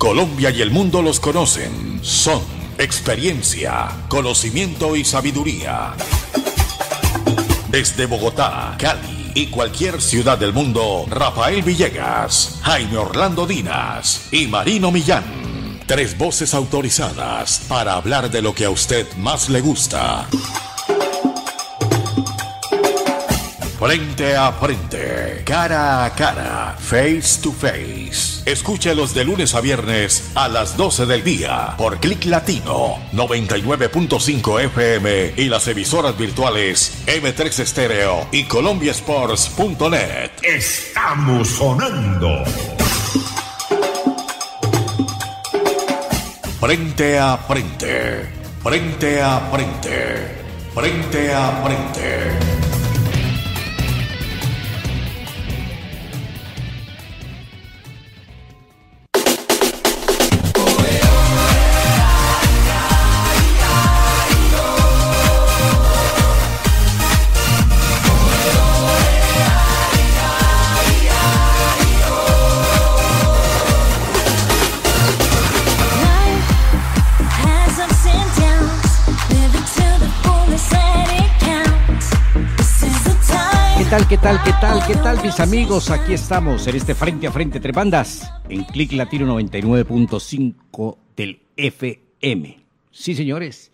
Colombia y el mundo los conocen. Son experiencia, conocimiento y sabiduría. Desde Bogotá, Cali y cualquier ciudad del mundo, Rafael Villegas, Jaime Orlando Dinas y Marino Millán. Tres voces autorizadas para hablar de lo que a usted más le gusta. Frente a frente Cara a cara, face to face. Escúchalos de lunes a viernes a las 12 del día por Click Latino 99.5 FM y las emisoras virtuales M3 Estéreo y colombiasports.net. Estamos sonando. Frente a frente. Frente a frente. Frente a frente. ¿Qué tal? ¿Qué tal? ¿Qué tal, mis amigos? Aquí estamos en este frente a frente tres bandas en Click Latino 99.5 del FM. Sí, señores.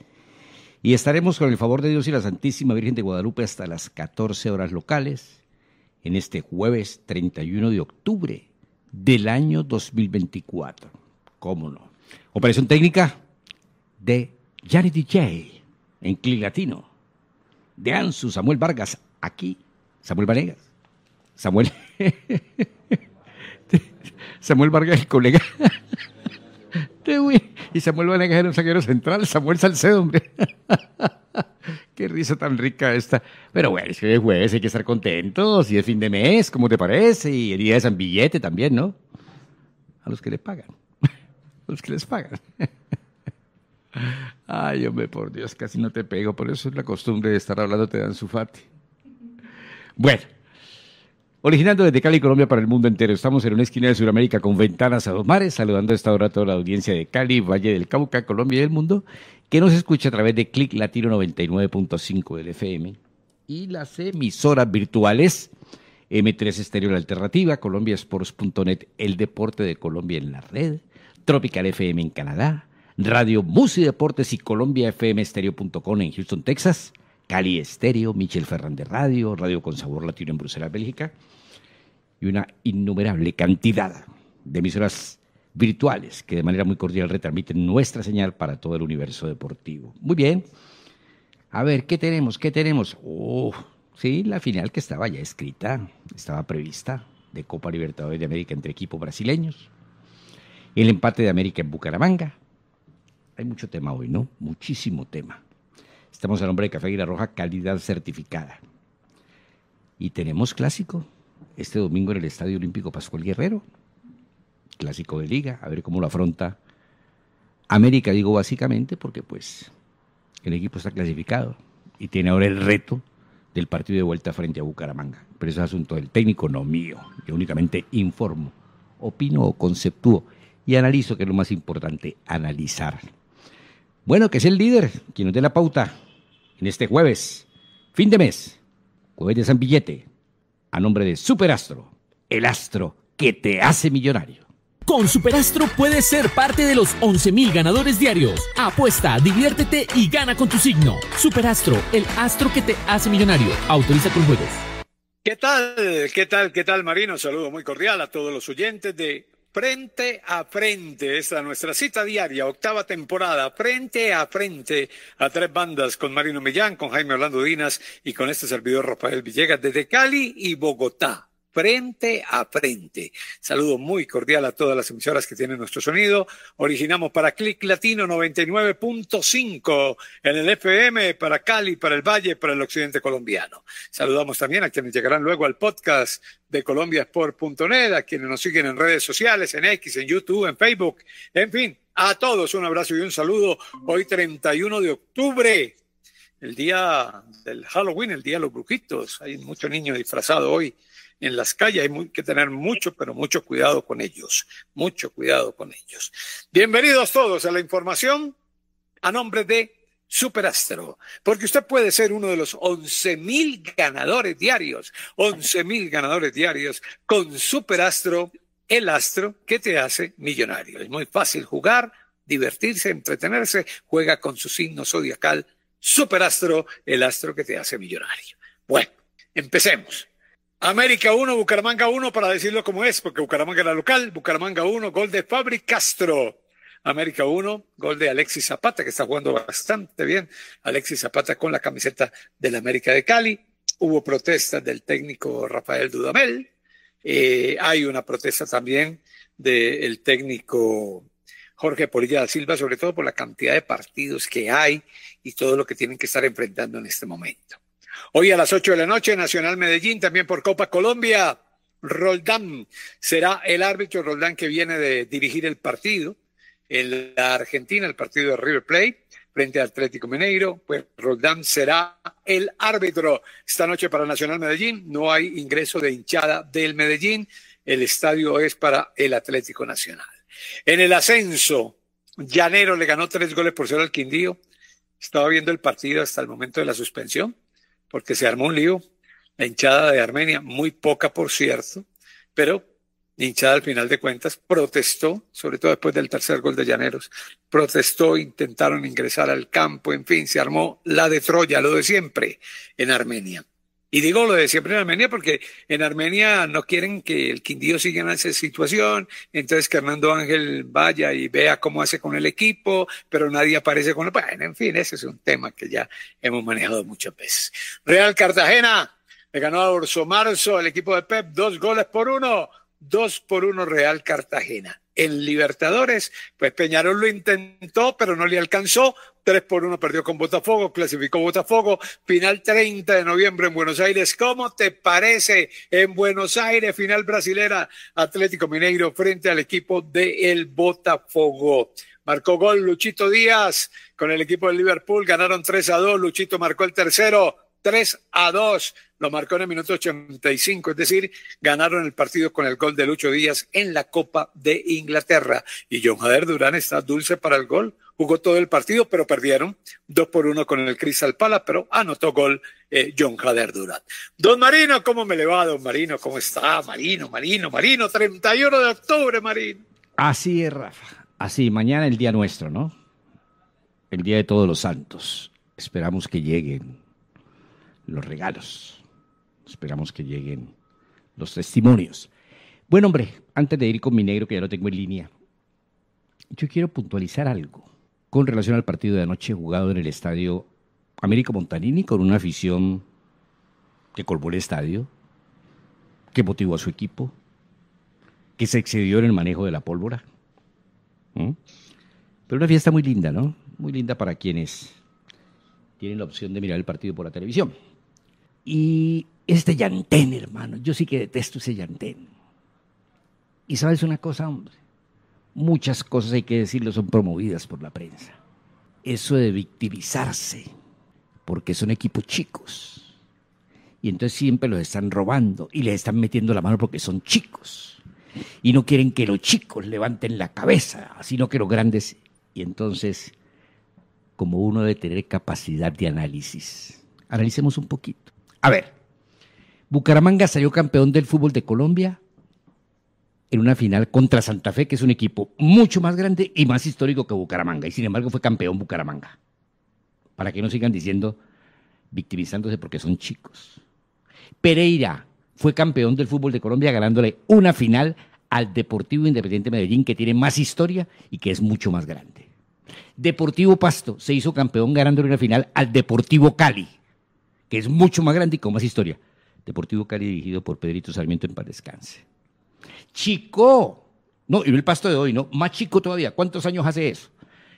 Y estaremos con el favor de Dios y la Santísima Virgen de Guadalupe hasta las 14 horas locales en este jueves 31 de octubre del año 2024. ¿Cómo no? Operación técnica de Janet DJ en Click Latino. De Ansu Samuel Vargas aquí Samuel Vanegas. Samuel. Samuel Vargas, el colega. y Samuel Vanegas era un zaguero central. Samuel Salcedo, hombre. Qué risa tan rica esta. Pero bueno, es que es jueves, hay que estar contentos. Y es fin de mes, ¿cómo te parece? Y el día de San Billete también, ¿no? A los que le pagan. A los que les pagan. Ay, hombre, por Dios, casi no te pego. Por eso es la costumbre de estar hablando, te dan su fati. Bueno. Originando desde Cali, Colombia, para el mundo entero, estamos en una esquina de Sudamérica con ventanas a dos mares, saludando a esta hora toda la audiencia de Cali, Valle del Cauca, Colombia y el mundo, que nos escucha a través de Click Latino 99.5 del FM y las emisoras virtuales M3 Estéreo La Alternativa, colombiasports.net, El Deporte de Colombia en la red, Tropical FM en Canadá, Radio Musi Deportes y Colombia FM Estéreo.com en Houston, Texas, Cali Estéreo, Michel de Radio, Radio con Sabor Latino en Bruselas, Bélgica, y una innumerable cantidad de emisoras virtuales que de manera muy cordial retransmiten nuestra señal para todo el universo deportivo. Muy bien. A ver, ¿qué tenemos? ¿Qué tenemos? Oh, sí, la final que estaba ya escrita, estaba prevista, de Copa Libertadores de América entre equipos brasileños. El empate de América en Bucaramanga. Hay mucho tema hoy, ¿no? Muchísimo tema. Estamos en nombre de Café la Roja, calidad certificada. Y tenemos clásico este domingo en el Estadio Olímpico Pascual Guerrero. Clásico de liga, a ver cómo lo afronta América, digo básicamente porque pues el equipo está clasificado y tiene ahora el reto del partido de vuelta frente a Bucaramanga. Pero ese es asunto del técnico, no mío. Yo únicamente informo, opino o conceptúo y analizo, que es lo más importante, analizar. Bueno, que es el líder, quien nos dé la pauta en este jueves, fin de mes, jueves de San Billete, a nombre de Superastro, el astro que te hace millonario. Con Superastro puedes ser parte de los 11.000 ganadores diarios. Apuesta, diviértete y gana con tu signo. Superastro, el astro que te hace millonario. Autoriza tus juegos. ¿Qué tal? ¿Qué tal? ¿Qué tal, Marino? saludo muy cordial a todos los oyentes de Frente a frente, esta es nuestra cita diaria, octava temporada, frente a frente a tres bandas con Marino Millán, con Jaime Orlando Dinas y con este servidor Rafael Villegas desde Cali y Bogotá frente a frente. Saludo muy cordial a todas las emisoras que tienen nuestro sonido. Originamos para Click Latino 99.5 en el FM, para Cali, para el Valle, para el occidente colombiano. Saludamos también a quienes llegarán luego al podcast de colombiasport.net, a quienes nos siguen en redes sociales, en X, en YouTube, en Facebook, en fin. A todos un abrazo y un saludo. Hoy 31 de octubre, el día del Halloween, el día de los brujitos. Hay muchos niños disfrazados hoy en las calles. Hay que tener mucho, pero mucho cuidado con ellos. Mucho cuidado con ellos. Bienvenidos todos a la información a nombre de Superastro, porque usted puede ser uno de los once mil ganadores diarios, once mil ganadores diarios con Superastro, el astro que te hace millonario. Es muy fácil jugar, divertirse, entretenerse, juega con su signo zodiacal Superastro, el astro que te hace millonario. Bueno, empecemos. América 1, Bucaramanga 1, para decirlo como es, porque Bucaramanga era local, Bucaramanga 1, gol de Fabri Castro. América 1, gol de Alexis Zapata, que está jugando bastante bien. Alexis Zapata con la camiseta la América de Cali. Hubo protestas del técnico Rafael Dudamel. Eh, hay una protesta también del técnico Jorge Polilla da Silva, sobre todo por la cantidad de partidos que hay y todo lo que tienen que estar enfrentando en este momento. Hoy a las ocho de la noche, Nacional Medellín, también por Copa Colombia. Roldán será el árbitro Roldán que viene de dirigir el partido en la Argentina, el partido de River Plate frente a Atlético Mineiro, pues Roldán será el árbitro esta noche para Nacional Medellín. No hay ingreso de hinchada del Medellín. El estadio es para el Atlético Nacional. En el ascenso, Llanero le ganó tres goles por cero al Quindío. Estaba viendo el partido hasta el momento de la suspensión porque se armó un lío, la hinchada de Armenia, muy poca por cierto, pero hinchada al final de cuentas protestó, sobre todo después del tercer gol de Llaneros, protestó, intentaron ingresar al campo, en fin, se armó la de Troya, lo de siempre en Armenia. Y digo lo de siempre en Armenia porque en Armenia no quieren que el Quindío siga en esa situación, entonces que Hernando Ángel vaya y vea cómo hace con el equipo, pero nadie aparece con el... Bueno, en fin, ese es un tema que ya hemos manejado muchas veces. Real Cartagena le ganó a Urso Marzo, el equipo de Pep, dos goles por uno. 2 por 1 Real Cartagena. En Libertadores, pues Peñarol lo intentó, pero no le alcanzó. 3 por 1 perdió con Botafogo, clasificó Botafogo. Final 30 de noviembre en Buenos Aires. ¿Cómo te parece en Buenos Aires? Final brasilera, Atlético Mineiro frente al equipo de el Botafogo. Marcó gol Luchito Díaz con el equipo de Liverpool. Ganaron 3 a 2. Luchito marcó el tercero. 3 a 2. Lo marcó en el minuto 85, es decir, ganaron el partido con el gol de Lucho Díaz en la Copa de Inglaterra. Y John Jader Durán está dulce para el gol. Jugó todo el partido, pero perdieron 2 por 1 con el Crystal Palace, pero anotó gol eh, John Jader Durán. Don Marino, ¿cómo me le va, don Marino? ¿Cómo está? Marino, Marino, Marino, 31 de octubre, Marino. Así es, Rafa. Así, mañana el día nuestro, ¿no? El día de todos los santos. Esperamos que lleguen los regalos. Esperamos que lleguen los testimonios. Bueno, hombre, antes de ir con mi negro, que ya lo tengo en línea, yo quiero puntualizar algo con relación al partido de anoche jugado en el estadio Américo Montanini con una afición que colmó el estadio, que motivó a su equipo, que se excedió en el manejo de la pólvora. Pero una fiesta muy linda, ¿no? Muy linda para quienes tienen la opción de mirar el partido por la televisión. Y este llantén, hermano, yo sí que detesto ese llantén. Y sabes una cosa, hombre, muchas cosas hay que decirlo son promovidas por la prensa. Eso de victimizarse, porque son equipos chicos. Y entonces siempre los están robando y les están metiendo la mano porque son chicos. Y no quieren que los chicos levanten la cabeza, sino que los grandes. Y entonces, como uno debe tener capacidad de análisis, analicemos un poquito. A ver, Bucaramanga salió campeón del fútbol de Colombia en una final contra Santa Fe, que es un equipo mucho más grande y más histórico que Bucaramanga. Y sin embargo fue campeón Bucaramanga. Para que no sigan diciendo, victimizándose porque son chicos. Pereira fue campeón del fútbol de Colombia ganándole una final al Deportivo Independiente Medellín, que tiene más historia y que es mucho más grande. Deportivo Pasto se hizo campeón ganándole una final al Deportivo Cali que es mucho más grande y con más historia. Deportivo Cali dirigido por Pedrito Sarmiento en paz descanse. Chico, no, y el pasto de hoy, ¿no? Más chico todavía, ¿cuántos años hace eso?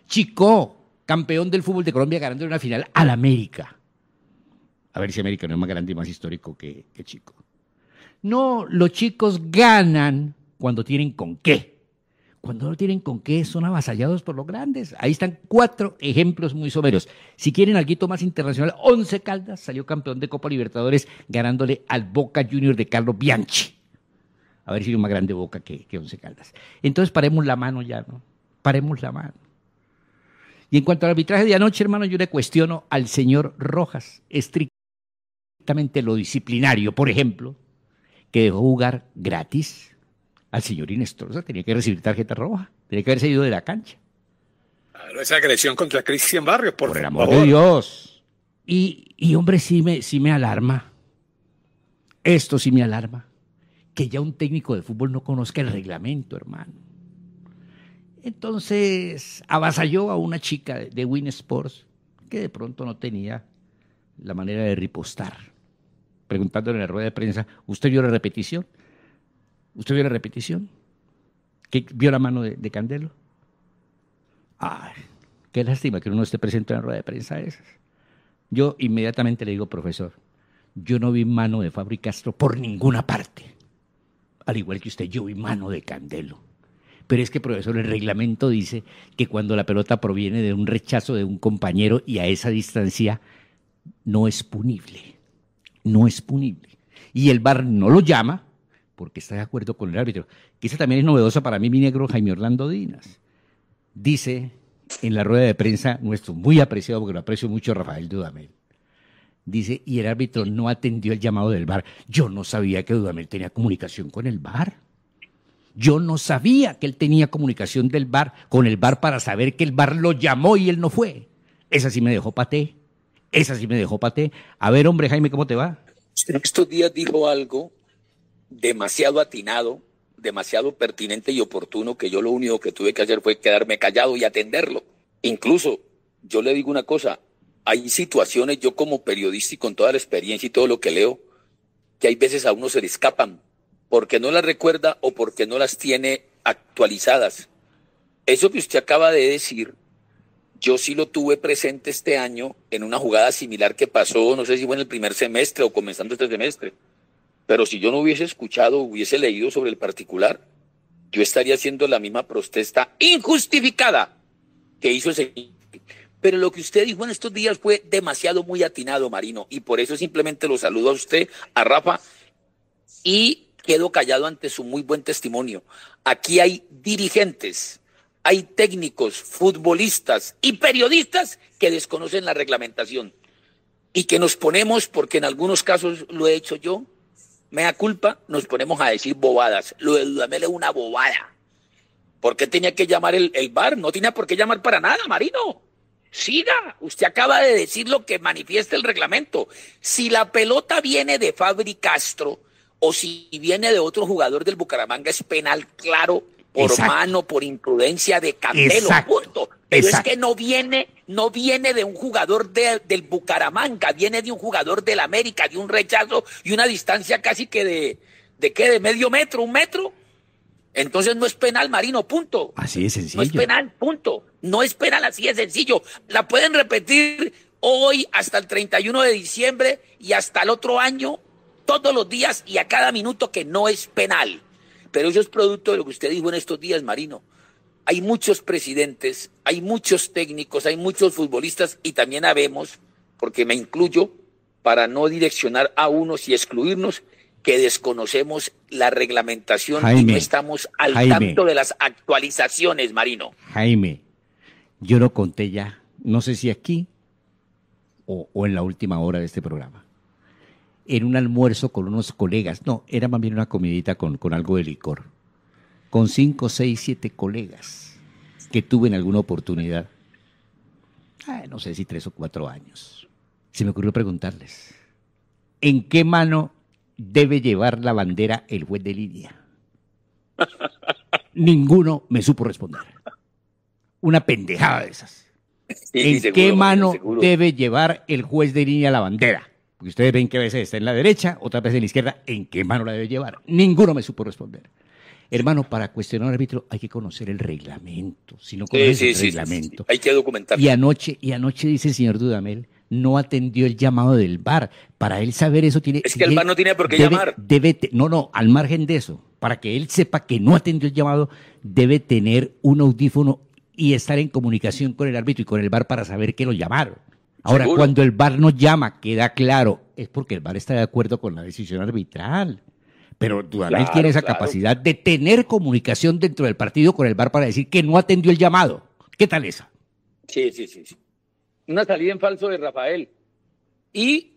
Chico, campeón del fútbol de Colombia ganando una final al América. A ver si América no es más grande y más histórico que Chico. No, los chicos ganan cuando tienen con qué cuando no tienen con qué son avasallados por los grandes. Ahí están cuatro ejemplos muy someros. Si quieren algo más internacional, Once Caldas salió campeón de Copa Libertadores ganándole al Boca Junior de Carlos Bianchi. A ver si es más grande Boca que, que Once Caldas. Entonces paremos la mano ya, ¿no? Paremos la mano. Y en cuanto al arbitraje de anoche, hermano, yo le cuestiono al señor Rojas estrictamente lo disciplinario, por ejemplo, que dejó jugar gratis al señor Inestrosa tenía que recibir tarjeta roja, tenía que haberse ido de la cancha. esa agresión contra Cristian Barrios, por, por el amor de Dios. Y, hombre, sí me, sí me alarma. Esto sí me alarma. Que ya un técnico de fútbol no conozca el reglamento, hermano. Entonces avasalló a una chica de, Win Sports que de pronto no tenía la manera de ripostar. Preguntándole en la rueda de prensa, ¿usted vio la repetición? ¿Usted vio la repetición? ¿Que ¿Vio la mano de, Candelo? Ay, qué lástima que uno esté presente en la rueda de prensa esas. Yo inmediatamente le digo, profesor, yo no vi mano de Fabri Castro por ninguna parte. Al igual que usted, yo vi mano de Candelo. Pero es que, profesor, el reglamento dice que cuando la pelota proviene de un rechazo de un compañero y a esa distancia, no es punible. No es punible. Y el bar no lo llama porque está de acuerdo con el árbitro. Quizá también es novedosa para mí, mi negro Jaime Orlando Dinas. Dice en la rueda de prensa, nuestro muy apreciado, porque lo aprecio mucho, Rafael Dudamel. Dice, y el árbitro no atendió el llamado del bar. Yo no sabía que Dudamel tenía comunicación con el bar. Yo no sabía que él tenía comunicación del bar con el bar para saber que el bar lo llamó y él no fue. Esa sí me dejó paté. Esa sí me dejó paté. A ver, hombre, Jaime, ¿cómo te va? estos días dijo algo demasiado atinado, demasiado pertinente y oportuno que yo lo único que tuve que hacer fue quedarme callado y atenderlo. Incluso, yo le digo una cosa, hay situaciones, yo como periodista y con toda la experiencia y todo lo que leo, que hay veces a uno se le escapan porque no las recuerda o porque no las tiene actualizadas. Eso que usted acaba de decir, yo sí lo tuve presente este año en una jugada similar que pasó, no sé si fue en el primer semestre o comenzando este semestre pero si yo no hubiese escuchado, hubiese leído sobre el particular, yo estaría haciendo la misma protesta injustificada que hizo ese. Pero lo que usted dijo en estos días fue demasiado muy atinado, Marino, y por eso simplemente lo saludo a usted, a Rafa, y quedo callado ante su muy buen testimonio. Aquí hay dirigentes, hay técnicos, futbolistas y periodistas que desconocen la reglamentación y que nos ponemos, porque en algunos casos lo he hecho yo, mea culpa, nos ponemos a decir bobadas. Lo de Dudamel es una bobada. ¿Por qué tenía que llamar el, el bar? No tenía por qué llamar para nada, Marino. Siga, usted acaba de decir lo que manifiesta el reglamento. Si la pelota viene de Fabri Castro o si viene de otro jugador del Bucaramanga, es penal claro por mano, por imprudencia de candelo, punto. Pero es que no viene, no viene de un jugador del Bucaramanga, viene de un jugador del América, de un rechazo y una distancia casi que de, ¿de qué? ¿De medio metro, un metro? Entonces no es penal, Marino, punto. Así es sencillo. No es penal, punto. No es penal, así es sencillo. La pueden repetir hoy hasta el 31 de diciembre y hasta el otro año, todos los días y a cada minuto que no es penal. Pero eso es producto de lo que usted dijo en estos días, Marino. Hay muchos presidentes, hay muchos técnicos, hay muchos futbolistas y también habemos, porque me incluyo, para no direccionar a unos y excluirnos, que desconocemos la reglamentación y no estamos al tanto de las actualizaciones, Marino. Jaime, yo lo conté ya, no sé si aquí o en la última hora de este programa en un almuerzo con unos colegas. No, era más bien una comidita con, con algo de licor. Con cinco, seis, siete colegas que tuve en alguna oportunidad. Ah, no sé si tres o cuatro años. Se me ocurrió preguntarles, ¿en qué mano debe llevar la bandera el juez de línea? Ninguno me supo responder. Una pendejada de esas. ¿En qué mano debe llevar el juez de línea la bandera? Porque ustedes ven que a veces está en la derecha, otra vez en la izquierda, ¿en qué mano la debe llevar? Ninguno me supo responder. Hermano, para cuestionar al árbitro hay que conocer el reglamento. Si no conoces el reglamento. hay que documentarlo. Y anoche, y anoche dice el señor Dudamel, no atendió el llamado del VAR. Para él saber eso tiene. Es que el VAR no tiene por qué llamar. Debe, no, no, al margen de eso, para que él sepa que no atendió el llamado, debe tener un audífono y estar en comunicación con el árbitro y con el VAR para saber que lo llamaron. Ahora, cuando el VAR nos llama, queda claro, es porque el VAR está de acuerdo con la decisión arbitral. Pero Dudamel tiene esa capacidad de tener comunicación dentro del partido con el VAR para decir que no atendió el llamado. ¿Qué tal esa? Sí, sí, sí. Una salida en falso de Rafael. Y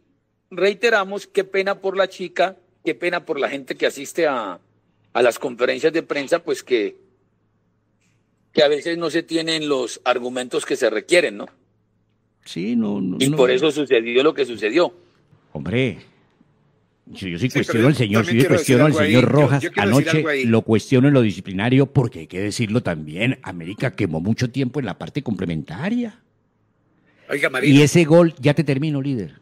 reiteramos, qué pena por la chica, qué pena por la gente que asiste a, las conferencias de prensa, pues que, que a veces no se tienen los argumentos que se requieren, ¿no? Sí, no, Y por eso sucedió lo que sucedió. Hombre, yo, sí, cuestiono al señor, sí cuestiono al señor Rojas. anoche lo cuestiono en lo disciplinario porque hay que decirlo también. América quemó mucho tiempo en la parte complementaria. Y ese gol, ya te termino, líder.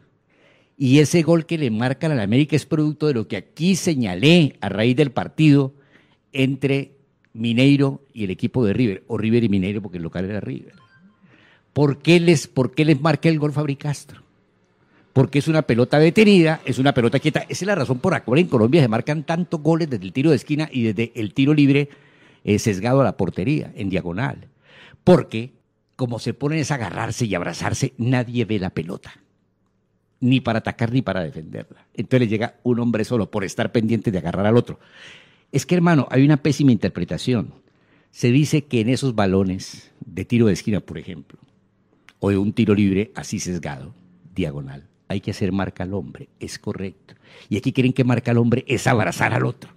Y ese gol que le marcan al América es producto de lo que aquí señalé a raíz del partido entre Mineiro y el equipo de River, o River y Mineiro, porque el local era River. ¿Por qué les, por marca el gol Fabricastro? Porque es una pelota detenida, es una pelota quieta. Esa es la razón por la cual en Colombia se marcan tantos goles desde el tiro de esquina y desde el tiro libre eh, sesgado a la portería, en diagonal. Porque como se ponen es agarrarse y abrazarse, nadie ve la pelota. Ni para atacar ni para defenderla. Entonces llega un hombre solo por estar pendiente de agarrar al otro. Es que, hermano, hay una pésima interpretación. Se dice que en esos balones de tiro de esquina, por ejemplo, o de un tiro libre así sesgado, diagonal. Hay que hacer marca al hombre, es correcto. Y aquí quieren que marca al hombre es abrazar al otro.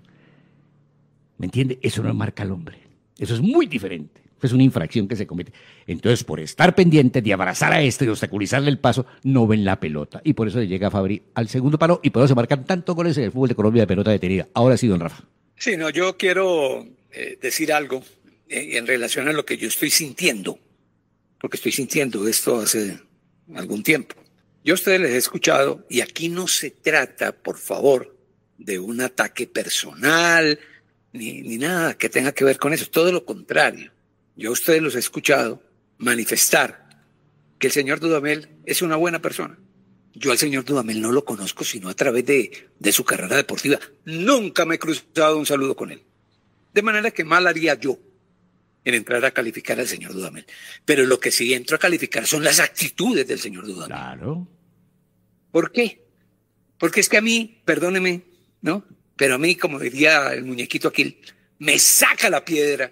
¿Me entiende? Eso no es marca al hombre. Eso es muy diferente. es una infracción que se comete. Entonces, por estar pendiente de abrazar a este, y obstaculizarle el paso, no ven la pelota. Y por eso llega Fabri al segundo palo y por eso se marcan tantos goles en el fútbol de Colombia de pelota detenida. Ahora sí, don Rafa. Sí, no, yo quiero eh, decir algo eh, en relación a lo que yo estoy sintiendo porque estoy sintiendo esto hace algún tiempo. Yo a ustedes les he escuchado y aquí no se trata, por favor, de un ataque personal ni, nada que tenga que ver con eso. Todo lo contrario. Yo a ustedes los he escuchado manifestar que el señor Dudamel es una buena persona. Yo al señor Dudamel no lo conozco sino a través de su carrera deportiva. Nunca me he cruzado un saludo con él. De manera que mal haría yo en entrar a calificar al señor Dudamel. Pero lo que sí entro a calificar son las actitudes del señor Dudamel. Claro. ¿Por qué? Porque es que a mí, perdóneme, ¿no? Pero a mí, como diría el muñequito aquí, me saca la piedra.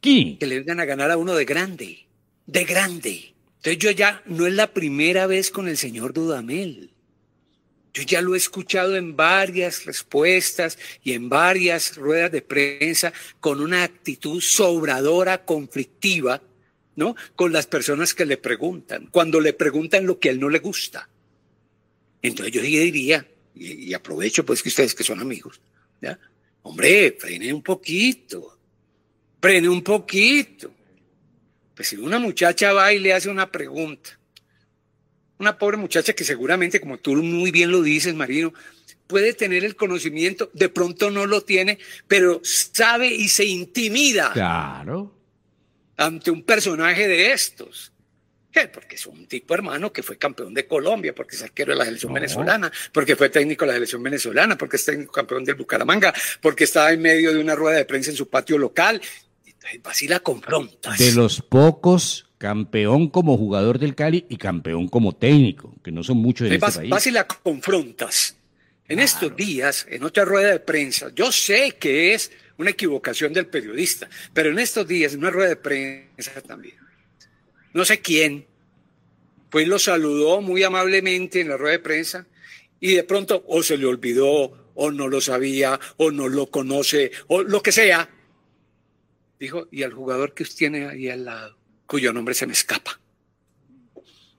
¿Quién? Que le vengan a ganar a uno de grande, de grande. Entonces yo ya, no es la primera vez con el señor Dudamel. Yo ya lo he escuchado en varias respuestas y en varias ruedas de prensa con una actitud sobradora, conflictiva, ¿no? Con las personas que le preguntan, cuando le preguntan lo que a él no le gusta. Entonces yo diría, y, aprovecho pues que ustedes que son amigos, ¿ya? Hombre, prene un poquito, prene un poquito. Pues si una muchacha va y le hace una pregunta, una pobre muchacha que seguramente, como tú muy bien lo dices, Marino, puede tener el conocimiento, de pronto no lo tiene, pero sabe y se intimida. Claro. Ante un personaje de estos. ¿Qué? Porque es un tipo hermano que fue campeón de Colombia, porque es arquero de la selección venezolana, porque fue técnico de la selección venezolana, porque es técnico campeón del Bucaramanga, porque estaba en medio de una rueda de prensa en su patio local. Entonces, así la confronta De los pocos campeón como jugador del Cali y campeón como técnico, que no son muchos de este país. la confrontas. En estos días, en otra rueda de prensa, yo sé que es una equivocación del periodista, pero en estos días, en una rueda de prensa también, no sé quién, pues lo saludó muy amablemente en la rueda de prensa y de pronto o se le olvidó o no lo sabía o no lo conoce o lo que sea. Dijo, y al jugador que usted tiene ahí al lado cuyo nombre se me escapa.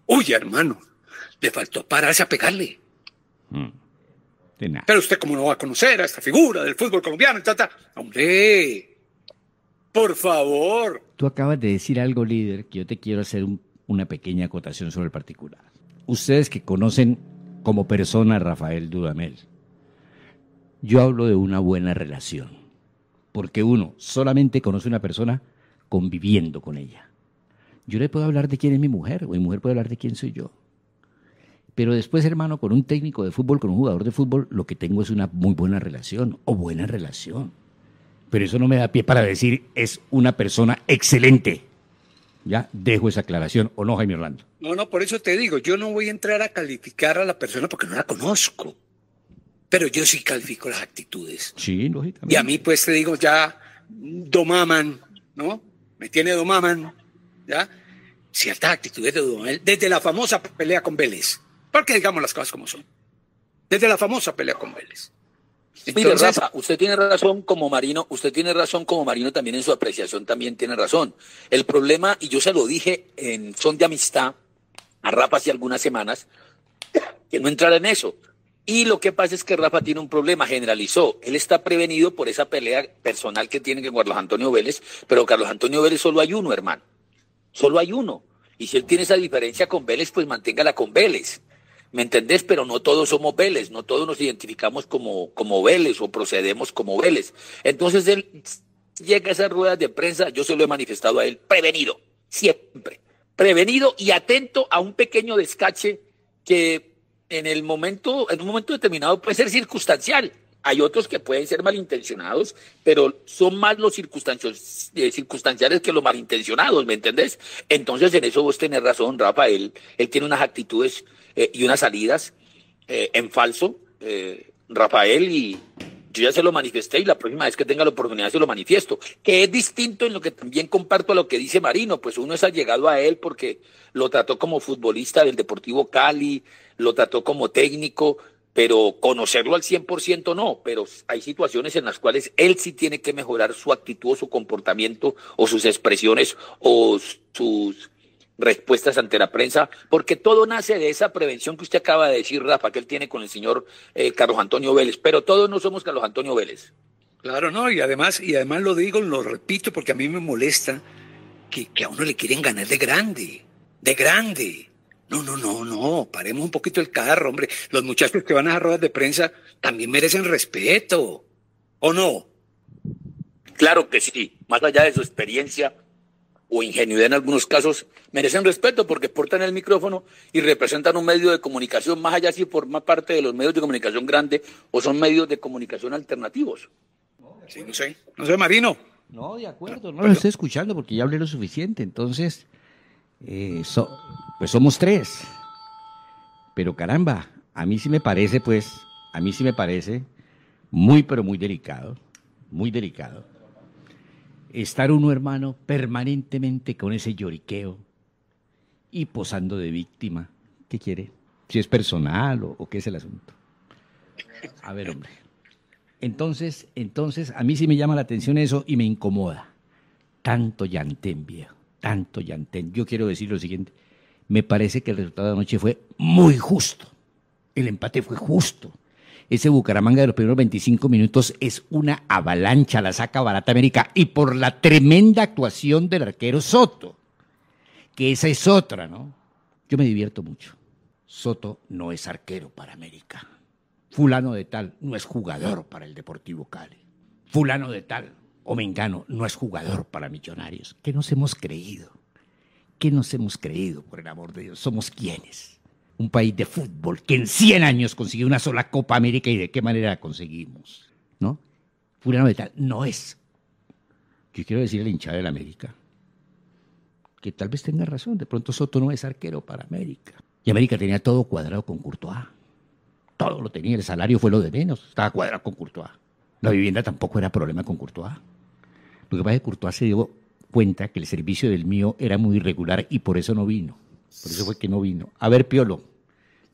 Uy, hermano, le faltó pararse a pegarle. Mm. Pero usted como no va a conocer a esta figura del fútbol colombiano, tata. Hombre, por favor. Tú acabas de decir algo, líder, que yo te quiero hacer una pequeña acotación sobre el particular. Ustedes que conocen como persona a Rafael Dudamel, yo hablo de una buena relación, porque uno solamente conoce una persona conviviendo con ella. Yo le puedo hablar de quién es mi mujer, o mi mujer puede hablar de quién soy yo. Pero después, hermano, con un técnico de fútbol, con un jugador de fútbol, lo que tengo es una muy buena relación o buena relación. Pero eso no me da pie para decir es una persona excelente. Ya dejo esa aclaración, ¿o no, Jaime Orlando? No, no, por eso te digo, yo no voy a entrar a calificar a la persona porque no la conozco. Pero yo sí califico las actitudes. Sí, lógicamente. Y a mí, pues te digo, ya domaman, ¿no? Me tiene domaman ¿ya? ciertas actitudes de desde la famosa pelea con Vélez. Porque digamos las cosas como son. Desde la famosa pelea con Vélez. Rafa, usted tiene razón como marino, usted tiene razón como marino también en su apreciación, también tiene razón. El problema, y yo se lo dije en son de amistad a Rafa hace algunas semanas, que no entrara en eso. Y lo que pasa es que Rafa tiene un problema, generalizó. Él está prevenido por esa pelea personal que tiene con Carlos Antonio Vélez, pero Carlos Antonio Vélez solo hay uno, hermano. Solo hay uno. Y si él tiene esa diferencia con Vélez, pues manténgala con Vélez. ¿Me entendés? Pero no todos somos Vélez, no todos nos identificamos como, como Vélez o procedemos como Vélez. Entonces él llega a esas ruedas de prensa, yo se lo he manifestado a él, prevenido, siempre. Prevenido y atento a un pequeño descache que en el momento, en un momento determinado puede ser circunstancial hay otros que pueden ser malintencionados, pero son más los eh, circunstanciales que los malintencionados, ¿me entendés? Entonces, en eso vos tenés razón, Rafael. Él tiene unas actitudes eh, y unas salidas eh, en falso, Rafael, y yo ya se lo manifesté y la próxima vez que tenga la oportunidad se lo manifiesto, que es distinto en lo que también comparto a lo que dice Marino, pues uno es allegado a él porque lo trató como futbolista del Deportivo Cali, lo trató como técnico, pero conocerlo al 100% no, pero hay situaciones en las cuales él sí tiene que mejorar su actitud su comportamiento o sus expresiones o sus respuestas ante la prensa, porque todo nace de esa prevención que usted acaba de decir, Rafa, que él tiene con el señor eh, Carlos Antonio Vélez, pero todos no somos Carlos Antonio Vélez. Claro, no, y además, y además lo digo, lo repito, porque a mí me molesta que, que a uno le quieren ganar de grande, de grande. No, no, no, no, paremos un poquito el carro, hombre. Los muchachos que van a las ruedas de prensa también merecen respeto, ¿o no? Claro que sí, más allá de su experiencia o ingenuidad en algunos casos, merecen respeto porque portan el micrófono y representan un medio de comunicación, más allá si forma parte de los medios de comunicación grandes o son medios de comunicación alternativos. No, sí, sé, no sé, Marino. No, de acuerdo, no lo estoy escuchando porque ya hablé lo suficiente, entonces... Eh, pues somos tres. Pero caramba, a mí sí me parece, pues, a mí sí me parece muy, pero muy delicado, muy delicado. Estar uno, hermano, permanentemente con ese lloriqueo y posando de víctima. ¿Qué quiere? Si es personal o, qué es el asunto. A ver, hombre. Entonces, entonces, a mí sí me llama la atención eso y me incomoda. Tanto llantén, viejo tanto Yantén. Yo quiero decir lo siguiente, me parece que el resultado de anoche fue muy justo, el empate fue justo. Ese Bucaramanga de los primeros 25 minutos es una avalancha, la saca Barata América, y por la tremenda actuación del arquero Soto, que esa es otra, ¿no? Yo me divierto mucho. Soto no es arquero para América. Fulano de tal no es jugador para el Deportivo Cali. Fulano de tal o Mengano no es jugador para Millonarios. ¿Qué nos hemos creído? ¿Qué nos hemos creído, por el amor de Dios? ¿Somos quiénes? Un país de fútbol que en 100 años consiguió una sola Copa América y de qué manera la conseguimos, ¿no? Fulano de no es. Yo quiero decir al de del América que tal vez tenga razón, de pronto Soto no es arquero para América. Y América tenía todo cuadrado con Courtois. Todo lo tenía, el salario fue lo de menos, estaba cuadrado con Courtois. La vivienda tampoco era problema con Courtois. Lo que pasa es que Courtois se dio cuenta que el servicio del mío era muy irregular y por eso no vino. Por eso fue que no vino. A ver, Piolo,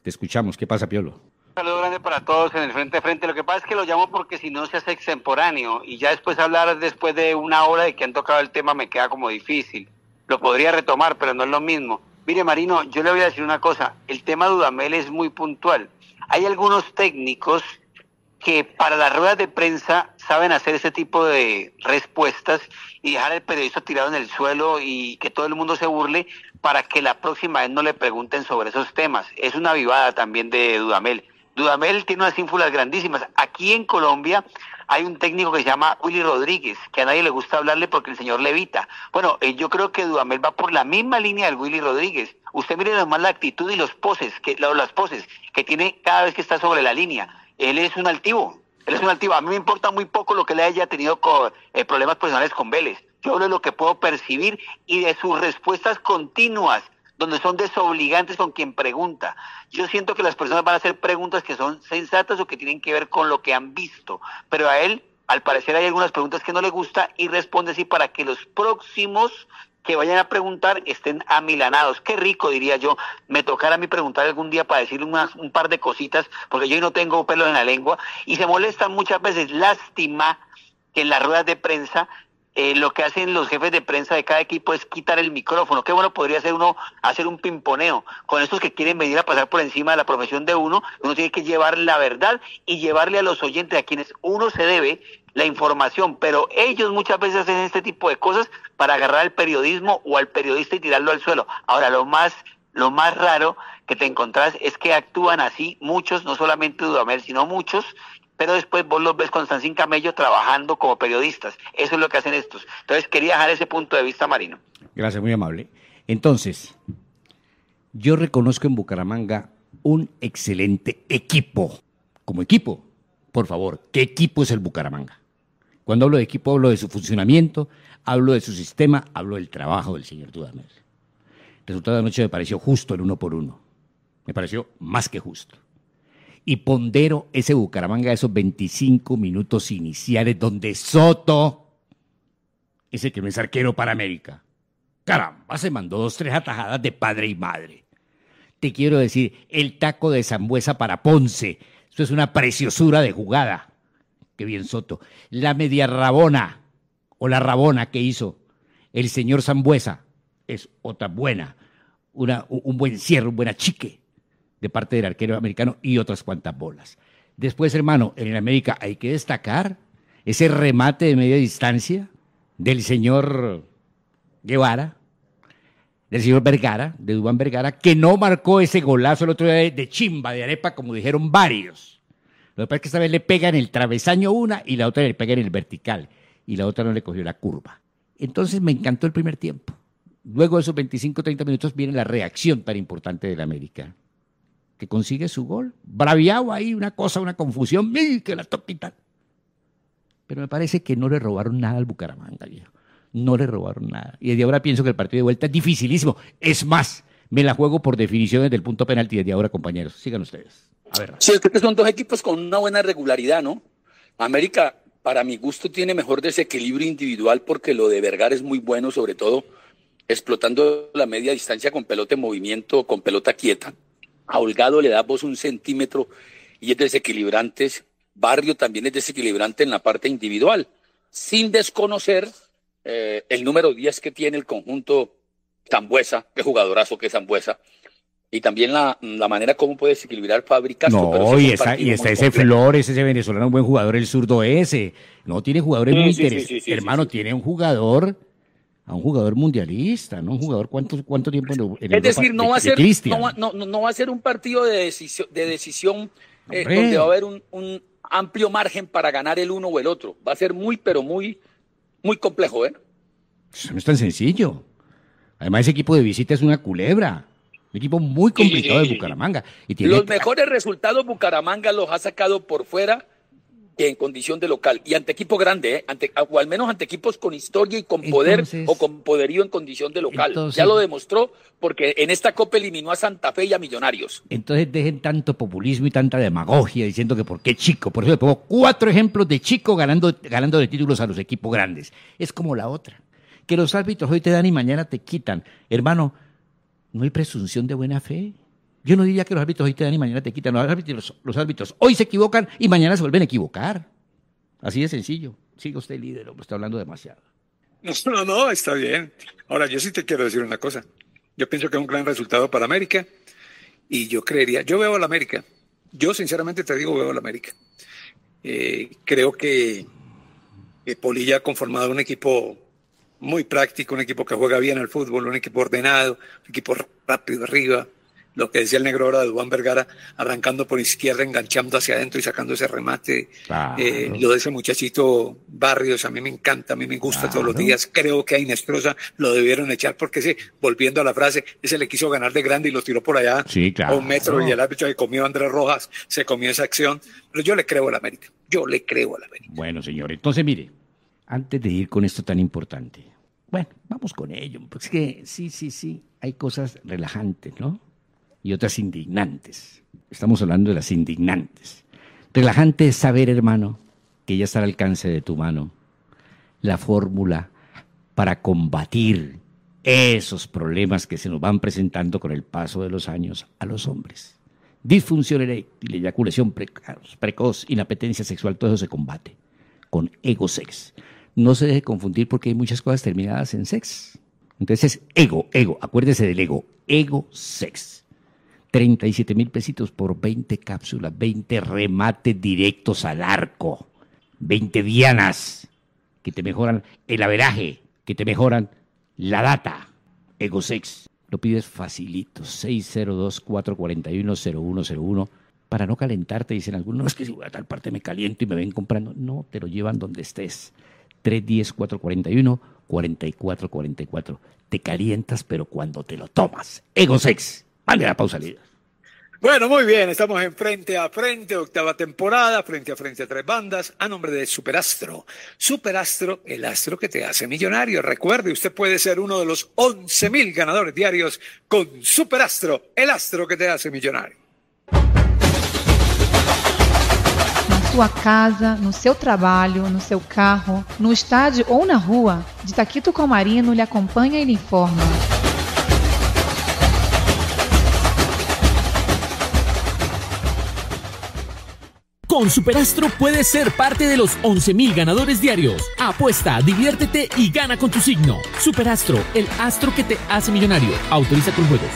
te escuchamos. ¿Qué pasa, Piolo? Un saludo grande para todos en el frente a frente. Lo que pasa es que lo llamo porque si no se hace extemporáneo y ya después hablar después de una hora de que han tocado el tema me queda como difícil. Lo podría retomar, pero no es lo mismo. Mire, Marino, yo le voy a decir una cosa. El tema Dudamel es muy puntual. Hay algunos técnicos que para las ruedas de prensa saben hacer ese tipo de respuestas y dejar el periodista tirado en el suelo y que todo el mundo se burle para que la próxima vez no le pregunten sobre esos temas. Es una vivada también de Dudamel. Dudamel tiene unas ínfulas grandísimas. Aquí en Colombia hay un técnico que se llama Willy Rodríguez, que a nadie le gusta hablarle porque el señor levita. Bueno, eh, yo creo que Dudamel va por la misma línea del Willy Rodríguez. Usted mire nomás la actitud y los poses, que, las poses que tiene cada vez que está sobre la línea él es un altivo. Él es un altivo. A mí me importa muy poco lo que le haya tenido con, eh, problemas personales con Vélez. Yo hablo de lo que puedo percibir y de sus respuestas continuas, donde son desobligantes con quien pregunta. Yo siento que las personas van a hacer preguntas que son sensatas o que tienen que ver con lo que han visto, pero a él al parecer hay algunas preguntas que no le gusta y responde así para que los próximos que vayan a preguntar estén amilanados. Qué rico, diría yo. Me tocará a mí preguntar algún día para decir unas, un par de cositas, porque yo no tengo pelo en la lengua. Y se molestan muchas veces. Lástima que en las ruedas de prensa eh, lo que hacen los jefes de prensa de cada equipo es quitar el micrófono. Qué bueno podría hacer uno hacer un pimponeo con estos que quieren venir a pasar por encima de la profesión de uno. Uno tiene que llevar la verdad y llevarle a los oyentes a quienes uno se debe la información, pero ellos muchas veces hacen este tipo de cosas para agarrar al periodismo o al periodista y tirarlo al suelo. Ahora, lo más, lo más raro que te encontrás es que actúan así muchos, no solamente Dudamel, sino muchos, pero después vos los ves con Sancín Camello trabajando como periodistas. Eso es lo que hacen estos. Entonces, quería dejar ese punto de vista, Marino. Gracias, muy amable. Entonces, yo reconozco en Bucaramanga un excelente equipo, como equipo. Por favor, ¿qué equipo es el Bucaramanga? Cuando hablo de equipo, hablo de su funcionamiento, hablo de su sistema, hablo del trabajo del señor Dudamel. Resultado de anoche me pareció justo el uno por uno. Me pareció más que justo. Y pondero ese Bucaramanga, esos 25 minutos iniciales donde Soto, ese que no es arquero para América, caramba, se mandó dos, tres atajadas de padre y madre. Te quiero decir, el taco de Zambuesa para Ponce, eso es una preciosura de jugada bien Soto, la media rabona o la rabona que hizo el señor Zambuesa es otra buena, una, un buen cierre, un buen achique de parte del arquero americano y otras cuantas bolas. Después, hermano, en el América hay que destacar ese remate de media distancia del señor Guevara, del señor Vergara, de Dubán Vergara, que no marcó ese golazo el otro día de chimba, de arepa, como dijeron varios. Lo que pasa es que esta vez le pega en el travesaño una y la otra le pega en el vertical y la otra no le cogió la curva. Entonces me encantó el primer tiempo. Luego de esos 25, 30 minutos viene la reacción tan importante del América, que consigue su gol. Braviado ahí, una cosa, una confusión, mil que la tal! Pero me parece que no le robaron nada al Bucaramanga, viejo. No le robaron nada. Y desde ahora pienso que el partido de vuelta es dificilísimo. Es más, me la juego por definición desde el punto penalti desde ahora, compañeros. Sigan ustedes. A es que son dos equipos con una buena regularidad, ¿no? América, para mi gusto, tiene mejor desequilibrio individual porque lo de Vergara es muy bueno, sobre todo explotando la media distancia con pelota en movimiento, con pelota quieta. A Holgado le da voz un centímetro y es desequilibrante. Barrio también es desequilibrante en la parte individual, sin desconocer eh, el número 10 que tiene el conjunto Zambuesa, qué jugadorazo que es Zambuesa, y también la, manera como puede desequilibrar fabricar No, y, está ese Flores, ese venezolano, un buen jugador, el zurdo ese. No, tiene jugadores muy Hermano, tiene un jugador, a un jugador mundialista, ¿no? Un jugador, ¿cuánto, cuánto tiempo Es decir, no, va a ser, no, no, va a ser un partido de decisión, de decisión eh, donde va a haber un, amplio margen para ganar el uno o el otro. Va a ser muy, pero muy, muy complejo, ¿eh? Pues no es tan sencillo. Además, ese equipo de visita es una culebra. Un equipo muy complicado de Bucaramanga. Y tiene los mejores resultados Bucaramanga los ha sacado por fuera en condición de local y ante equipo grande, ¿eh? ante, o al menos ante equipos con historia y con poder o con poderío en condición de local. ya lo demostró porque en esta Copa eliminó a Santa Fe y a Millonarios. Entonces dejen tanto populismo y tanta demagogia diciendo que por qué chico. Por eso le pongo cuatro ejemplos de chico ganando, ganando de títulos a los equipos grandes. Es como la otra, que los árbitros hoy te dan y mañana te quitan. Hermano, no hay presunción de buena fe. Yo no diría que los árbitros hoy te dan y mañana te quitan. Los árbitros, los árbitros hoy se equivocan y mañana se vuelven a equivocar. Así de sencillo. Siga usted líder, hombre, está hablando demasiado. No, no, no, está bien. Ahora, yo sí te quiero decir una cosa. Yo pienso que es un gran resultado para América y yo creería, yo veo a la América. Yo sinceramente te digo, veo a la América. Eh, creo que, Polilla ha conformado un equipo muy práctico, un equipo que juega bien al fútbol, un equipo ordenado, un equipo rápido arriba. Lo que decía el negro ahora de Juan Vergara, arrancando por izquierda, enganchando hacia adentro y sacando ese remate. Eh, lo de ese muchachito Barrios, a mí me encanta, a mí me gusta todos los días. Creo que a Inestrosa lo debieron echar porque, ese, volviendo a la frase, ese le quiso ganar de grande y lo tiró por allá sí, a un metro y el árbitro que comió Andrés Rojas, se comió esa acción. Pero yo le creo la América, yo le creo al América. Bueno, señor, entonces mire, antes de ir con esto tan importante. Bueno, vamos con ello, porque que sí, sí, sí, hay cosas relajantes, ¿no? Y otras indignantes. Estamos hablando de las indignantes. Relajante es saber, hermano, que ya está al alcance de tu mano la fórmula para combatir esos problemas que se nos van presentando con el paso de los años a los hombres. Disfunción eréctil, eyaculación precoz, inapetencia sexual, todo eso se combate con Ego Sex no se deje confundir porque hay muchas cosas terminadas en sex. Entonces, ego, ego, acuérdese del ego, ego sex. 37 mil pesitos por 20 cápsulas, 20 remates directos al arco, 20 dianas que te mejoran el averaje, que te mejoran la data. Ego sex. Lo pides facilito, 602-441-0101, para no calentarte. Dicen algunos, no, es que si voy a tal parte me caliento y me ven comprando. No, te lo llevan donde estés. 310-441-4444. Te calientas, pero cuando te lo tomas. Egosex. Vale la pausa, líder. Bueno, muy bien, estamos en Frente a Frente, octava temporada, Frente a Frente a tres bandas, a nombre de Superastro. Superastro, el astro que te hace millonario. Recuerde, usted puede ser uno de los 11.000 ganadores diarios con Superastro, el astro que te hace millonario. sua casa, no seu trabalho, no seu carro, no estádio ou na rua, de Taquito Marino lhe acompanha e lhe informa. Con Superastro puedes ser parte de los 11.000 ganadores diarios. Apuesta, diviértete y gana con tu signo. Superastro, el astro que te hace millonario. Autoriza tus juegos.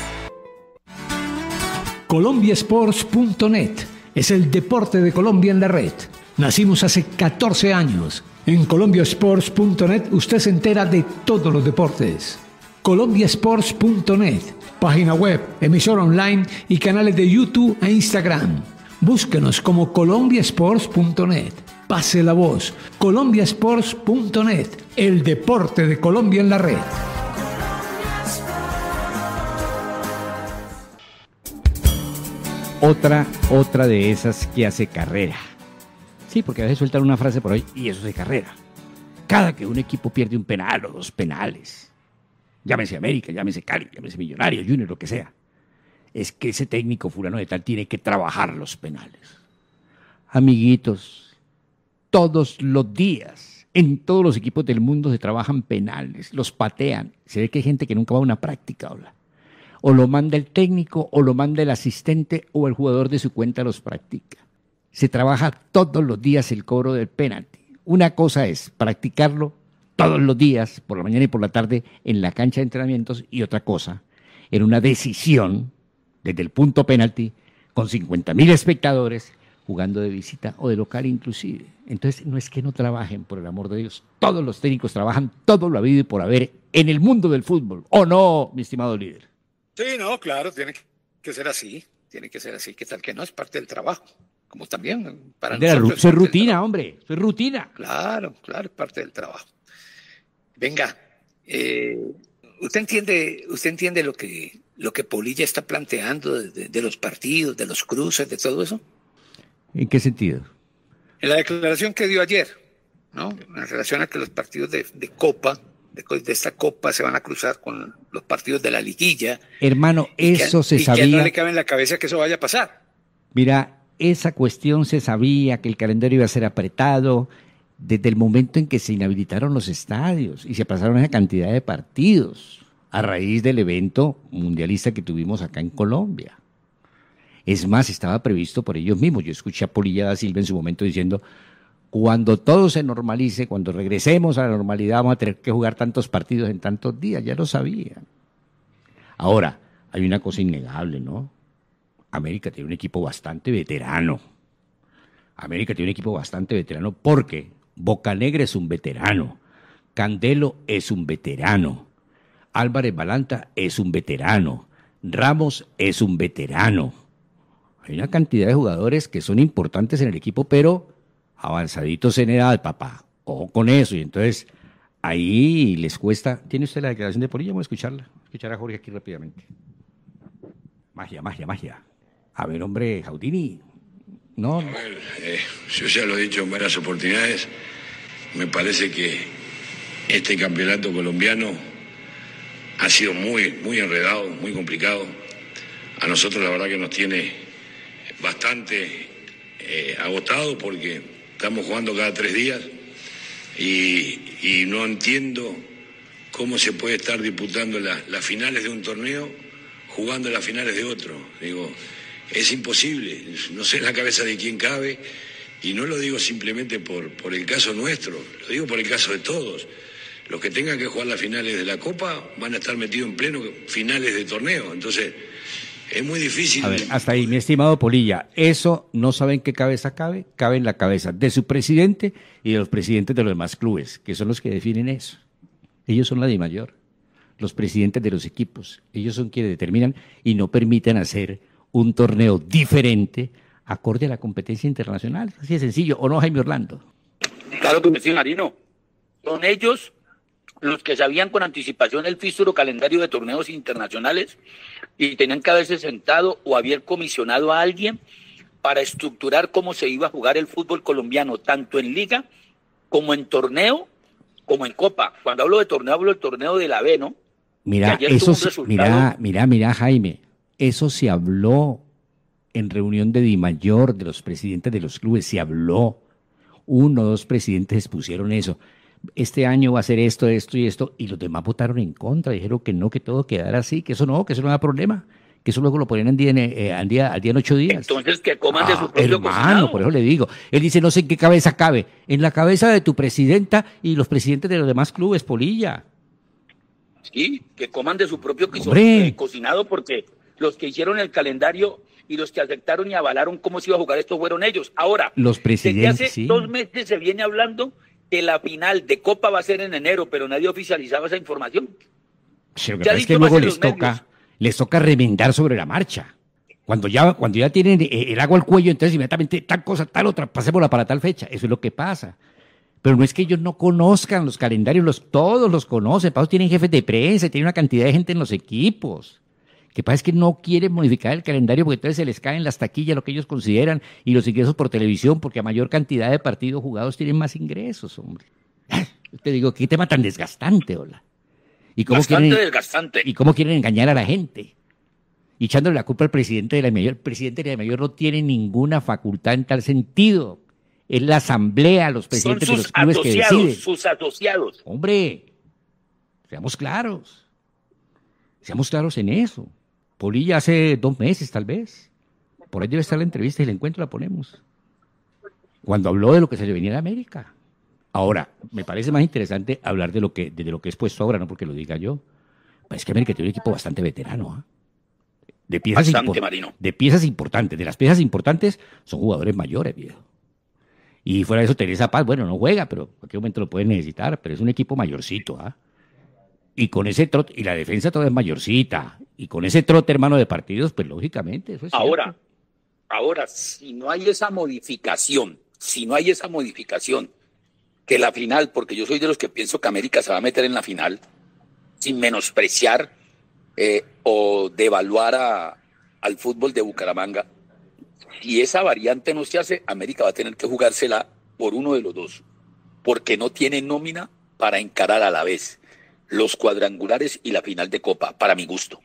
ColombiaSports.net es el deporte de Colombia en la red. Nacimos hace 14 años. En colombiasports.net usted se entera de todos los deportes. colombiasports.net, página web, emisora online y canales de YouTube e Instagram. Búsquenos como colombiasports.net. Pase la voz. colombiasports.net, el deporte de Colombia en la red. otra, otra de esas que hace carrera. Sí, porque a veces sueltan una frase por hoy y eso es de carrera. Cada que un equipo pierde un penal o dos penales, llámese América, llámese Cali, llámese Millonario, Junior, lo que sea, es que ese técnico fulano de tal tiene que trabajar los penales. Amiguitos, todos los días, en todos los equipos del mundo se trabajan penales, los patean. Se ve que hay gente que nunca va a una práctica, habla o lo manda el técnico, o lo manda el asistente, o el jugador de su cuenta los practica. Se trabaja todos los días el cobro del penalti. Una cosa es practicarlo todos los días, por la mañana y por la tarde, en la cancha de entrenamientos, y otra cosa, en una decisión desde el punto penalti, con 50.000 espectadores, jugando de visita o de local inclusive. Entonces, no es que no trabajen, por el amor de Dios. Todos los técnicos trabajan todo lo habido y por haber en el mundo del fútbol. ¿O no, mi estimado líder? Sí, no, claro, tiene que ser así, tiene que ser así, que tal que no, es parte del trabajo, como también para nosotros. es rutina, hombre, es rutina. Claro, claro, es parte del trabajo. Venga, eh, usted entiende, usted entiende lo que, lo que Polilla está planteando de, los partidos, de los cruces, de todo eso. ¿En qué sentido? En la declaración que dio ayer, ¿no? En relación a que los partidos de Copa de esta copa se van a cruzar con los partidos de la liguilla. Hermano, eso se y sabía. no le cabe en la cabeza que eso vaya a pasar. Mira, esa cuestión se sabía que el calendario iba a ser apretado desde el momento en que se inhabilitaron los estadios y se pasaron esa cantidad de partidos a raíz del evento mundialista que tuvimos acá en Colombia. Es más, estaba previsto por ellos mismos. Yo escuché a Polilla da Silva en su momento diciendo, cuando todo se normalice, cuando regresemos a la normalidad, vamos a tener que jugar tantos partidos en tantos días, ya lo sabía. Ahora, hay una cosa innegable, ¿no? América tiene un equipo bastante veterano. América tiene un equipo bastante veterano porque Bocanegra es un veterano, Candelo es un veterano, Álvarez Balanta es un veterano, Ramos es un veterano. Hay una cantidad de jugadores que son importantes en el equipo, pero avanzaditos en edad, papá, o con eso. Y entonces ahí les cuesta. ¿Tiene usted la declaración de Porilla? Voy a escucharla. escuchar a Jorge aquí rápidamente. Magia, magia, magia. A ver, hombre, Jautini. No. A eh, yo ya lo he dicho en varias oportunidades. Me parece que este campeonato colombiano ha sido muy, muy enredado, muy complicado. A nosotros la verdad que nos tiene bastante eh, agotado porque Estamos jugando cada tres días y, no entiendo cómo se puede estar disputando las finales de un torneo jugando las finales de otro. Digo, es imposible, no sé en la cabeza de quién cabe, y no lo digo simplemente por, por el caso nuestro, lo digo por el caso de todos. Los que tengan que jugar las finales de la Copa van a estar metidos en pleno finales de torneo. Entonces, es muy difícil. A ver, hasta ahí, mi estimado Polilla, eso no saben qué cabeza cabe, cabe en la cabeza de su presidente y de los presidentes de los demás clubes, que son los que definen eso. Ellos son la de mayor, los presidentes de los equipos, ellos son quienes determinan y no permiten hacer un torneo diferente acorde a la competencia internacional. Así de sencillo, ¿o no, Jaime Orlando? Claro que me sí, Marino. Son ellos los que sabían con anticipación el fístulo calendario de torneos internacionales y tenían que haberse sentado o haber comisionado a alguien para estructurar cómo se iba a jugar el fútbol colombiano, tanto en liga como en torneo, como en copa. Cuando hablo de torneo, hablo del torneo de la B, ¿no? Mira, eso mira, mira, mira, Jaime, eso se habló en reunión de Di Mayor, de los presidentes de los clubes, se habló. Uno o dos presidentes expusieron eso este año va a ser esto, esto y esto, y los demás votaron en contra, dijeron que no, que todo quedara así, que eso no, que eso no era problema, que eso luego lo ponían eh, al, día, al día en ocho días. Entonces que coman de ah, su propio cocinado. por eso le digo. Él dice, no sé en qué cabeza cabe, en la cabeza de tu presidenta y los presidentes de los demás clubes, Polilla. Sí, que coman de su propio eh, cocinado porque los que hicieron el calendario y los que aceptaron y avalaron cómo se iba a jugar esto fueron ellos. Ahora, los presidentes, desde hace dos meses se viene hablando que la final de Copa va a ser en enero, pero nadie oficializaba esa información. Sí, que es que luego les toca, les toca remendar sobre la marcha. Cuando ya, cuando ya tienen eh, el agua al cuello, entonces inmediatamente tal cosa, tal otra, pasémosla para tal fecha. Eso es lo que pasa. Pero no es que ellos no conozcan los calendarios, los, todos los conocen. Para tienen jefes de prensa, tienen una cantidad de gente en los equipos que pasa es que no quieren modificar el calendario porque entonces se les caen las taquillas, lo que ellos consideran, y los ingresos por televisión, porque a mayor cantidad de partidos jugados tienen más ingresos, hombre. Ah, te digo, qué tema tan desgastante, hola. ¿Y cómo quieren, ¿Y cómo quieren engañar a la gente? Y echándole la culpa al presidente de la mayor. El presidente de la mayor no tiene ninguna facultad en tal sentido. Es la asamblea, los presidentes de los clubes que deciden. Sus asociados. Hombre, seamos claros. Seamos claros en eso. Polilla hace dos meses, tal vez. Por ahí debe estar la entrevista y el encuentro la ponemos. Cuando habló de lo que se le venía a América. Ahora, me parece más interesante hablar de lo que, de lo que es puesto ahora, no porque lo diga yo. Pero pues es que América tiene un equipo bastante veterano. ¿ah? De, piezas bastante, de piezas importantes. De las piezas importantes son jugadores mayores, viejo. Y fuera de eso, Teresa Paz, bueno, no juega, pero en cualquier momento lo pueden necesitar, pero es un equipo mayorcito, ¿ah? Y con ese trote, y la defensa todavía es mayorcita. Y con ese trote, hermano, de partidos, pues lógicamente, eso es Ahora, ahora, si no hay esa modificación, si no hay esa modificación, que la final, porque yo soy de los que pienso que América se va a meter en la final, sin menospreciar eh, o devaluar a, al fútbol de Bucaramanga, si esa variante no se hace, América va a tener que jugársela por uno de los dos, porque no tiene nómina para encarar a la vez los cuadrangulares y la final de Copa, para mi gusto.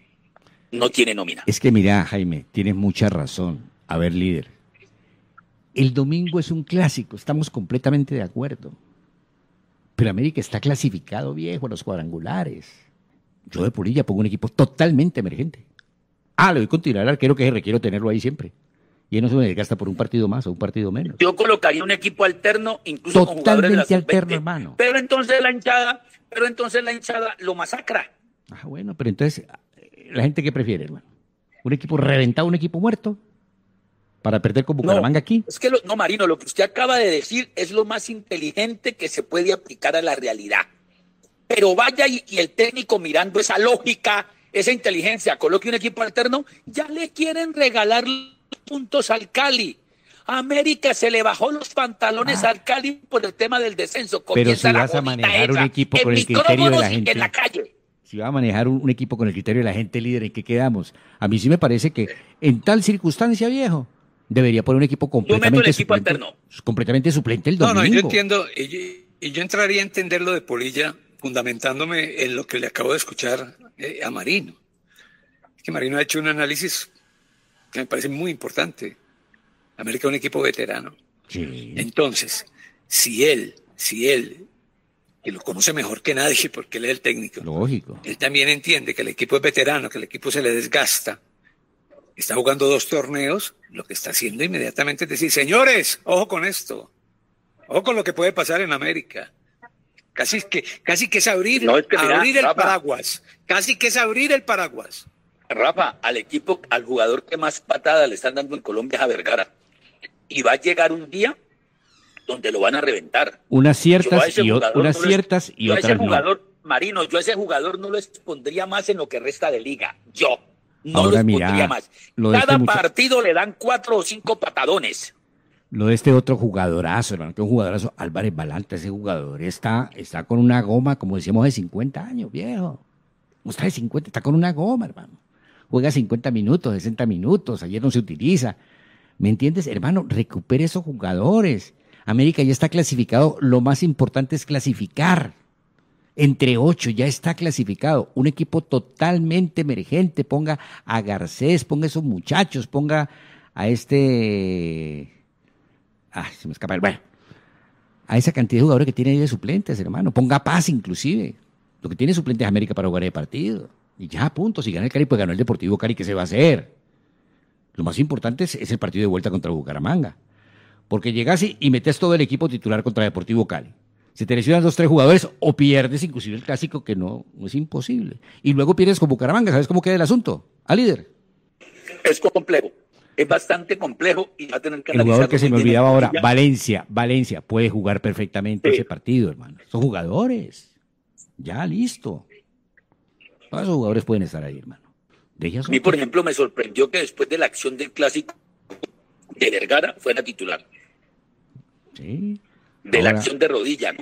No tiene nómina. Es que mira, Jaime, tienes mucha razón. A ver, líder. El domingo es un clásico, estamos completamente de acuerdo. Pero América está clasificado viejo en los cuadrangulares. Yo de Purilla pongo un equipo totalmente emergente. Ah, le a continuar al arquero que requiero tenerlo ahí siempre y él no se me desgasta por un partido más o un partido menos. Yo colocaría un equipo alterno, incluso Totalmente jugadores de alterno, hermano. Pero entonces la hinchada, pero entonces la hinchada lo masacra. Ah, bueno, pero entonces, eh, ¿la gente qué prefiere, hermano? ¿Un equipo reventado, un equipo muerto? para perder con Bucaramanga aquí. Es que no, Marino, lo que usted acaba de decir es lo más inteligente que se puede aplicar a la realidad. Pero vaya y, el técnico mirando esa lógica, esa inteligencia, coloque un equipo alterno, ya le quieren regalar puntos al Cali. América se le bajó los pantalones ah. al Cali por el tema del descenso. Pero si vas a manejar un equipo con el criterio de la gente. Si vas a manejar un, equipo con el criterio de la gente líder, ¿en qué quedamos? A mí sí me parece que en tal circunstancia, viejo, debería poner un equipo completamente yo meto el equipo suplente. Completamente suplente el domingo. No, no, yo entiendo. Y yo, entraría a entenderlo lo de Polilla fundamentándome en lo que le acabo de escuchar eh, a Marino. Es que Marino ha hecho un análisis me parece muy importante. América es un equipo veterano. Entonces, si él, si él, que lo conoce mejor que nadie porque él es el técnico, Lógico. él también entiende que el equipo es veterano, que el equipo se le desgasta, está jugando dos torneos, lo que está haciendo inmediatamente es decir, señores, ojo con esto, ojo con lo que puede pasar en América. Casi que, casi que es abrir, el paraguas, casi que es abrir el paraguas. Rafa, al equipo, al jugador que más patadas le están dando en Colombia es a Vergara. Y va a llegar un día donde lo van a reventar. Unas ciertas y, otras unas ciertas y otras jugador, Marino, yo a ese jugador no lo expondría más en lo que resta de liga. Yo no lo expondría más. Este Cada partido le dan cuatro o cinco patadones. Lo de este otro jugadorazo, hermano, que un jugadorazo, Álvarez Balanta, ese jugador está, está con una goma, como decíamos, de 50 años, viejo. Usted de 50, está con una goma, hermano juega 50 minutos, 60 minutos, ayer no se utiliza. ¿Me entiendes, hermano? Recupere esos jugadores. América ya está clasificado, lo más importante es clasificar. Entre ocho ya está clasificado. Un equipo totalmente emergente. Ponga a Garcés, ponga a esos muchachos, ponga a este. Ah, se me escapa el. Bueno, a esa cantidad de jugadores que tiene ahí de suplentes, hermano. Ponga paz, inclusive. Lo que tiene suplentes América para jugar el partido. Y ya, punto. Si gana el Cali, pues ganó el Deportivo Cali. ¿Qué se va a hacer? Lo más importante es, el partido de vuelta contra Bucaramanga. Porque llegas y, metes todo el equipo titular contra Deportivo Cali. Se te lesionan dos, tres jugadores o pierdes inclusive el clásico, que no, es imposible. Y luego pierdes con Bucaramanga. ¿Sabes cómo queda el asunto? a líder. Es complejo. Es bastante complejo y va a tener que El jugador que se me olvidaba ahora, Valencia. Valencia puede jugar perfectamente ese partido, hermano. Son jugadores. Ya, listo. Todos esos jugadores pueden estar ahí, hermano. a mí, por ejemplo, me sorprendió que después de la acción del clásico de Vergara fuera titular. Sí. De la acción de rodilla,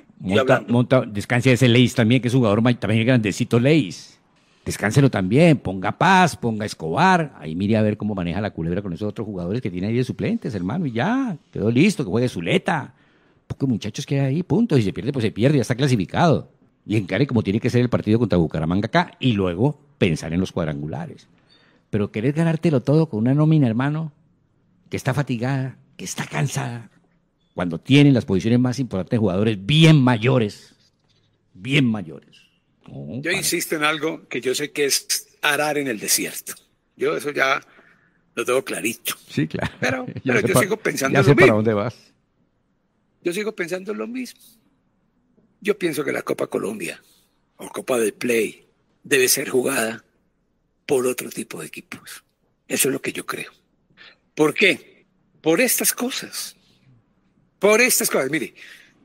Monta, ese Leis también, que es jugador también grandecito Leis. Descánselo también, ponga Paz, ponga Escobar. Ahí mire a ver cómo maneja la culebra con esos otros jugadores que tiene ahí de suplentes, hermano, y ya, quedó listo, que juegue Zuleta. Porque muchachos queda ahí, punto. Si se pierde, pues se pierde, ya está clasificado y encare como tiene que ser el partido contra Bucaramanga acá y luego pensar en los cuadrangulares. Pero querés ganártelo todo con una nómina, hermano, que está fatigada, que está cansada, cuando tienen las posiciones más importantes jugadores bien mayores, bien mayores. yo insisto en algo que yo sé que es arar en el desierto. Yo eso ya lo tengo clarito. Sí, claro. Pero, yo sigo pensando en lo mismo. para dónde vas. Yo sigo pensando en lo mismo. Yo pienso que la Copa Colombia o Copa del Play debe ser jugada por otro tipo de equipos. Eso es lo que yo creo. ¿Por qué? Por estas cosas. Por estas cosas. Mire,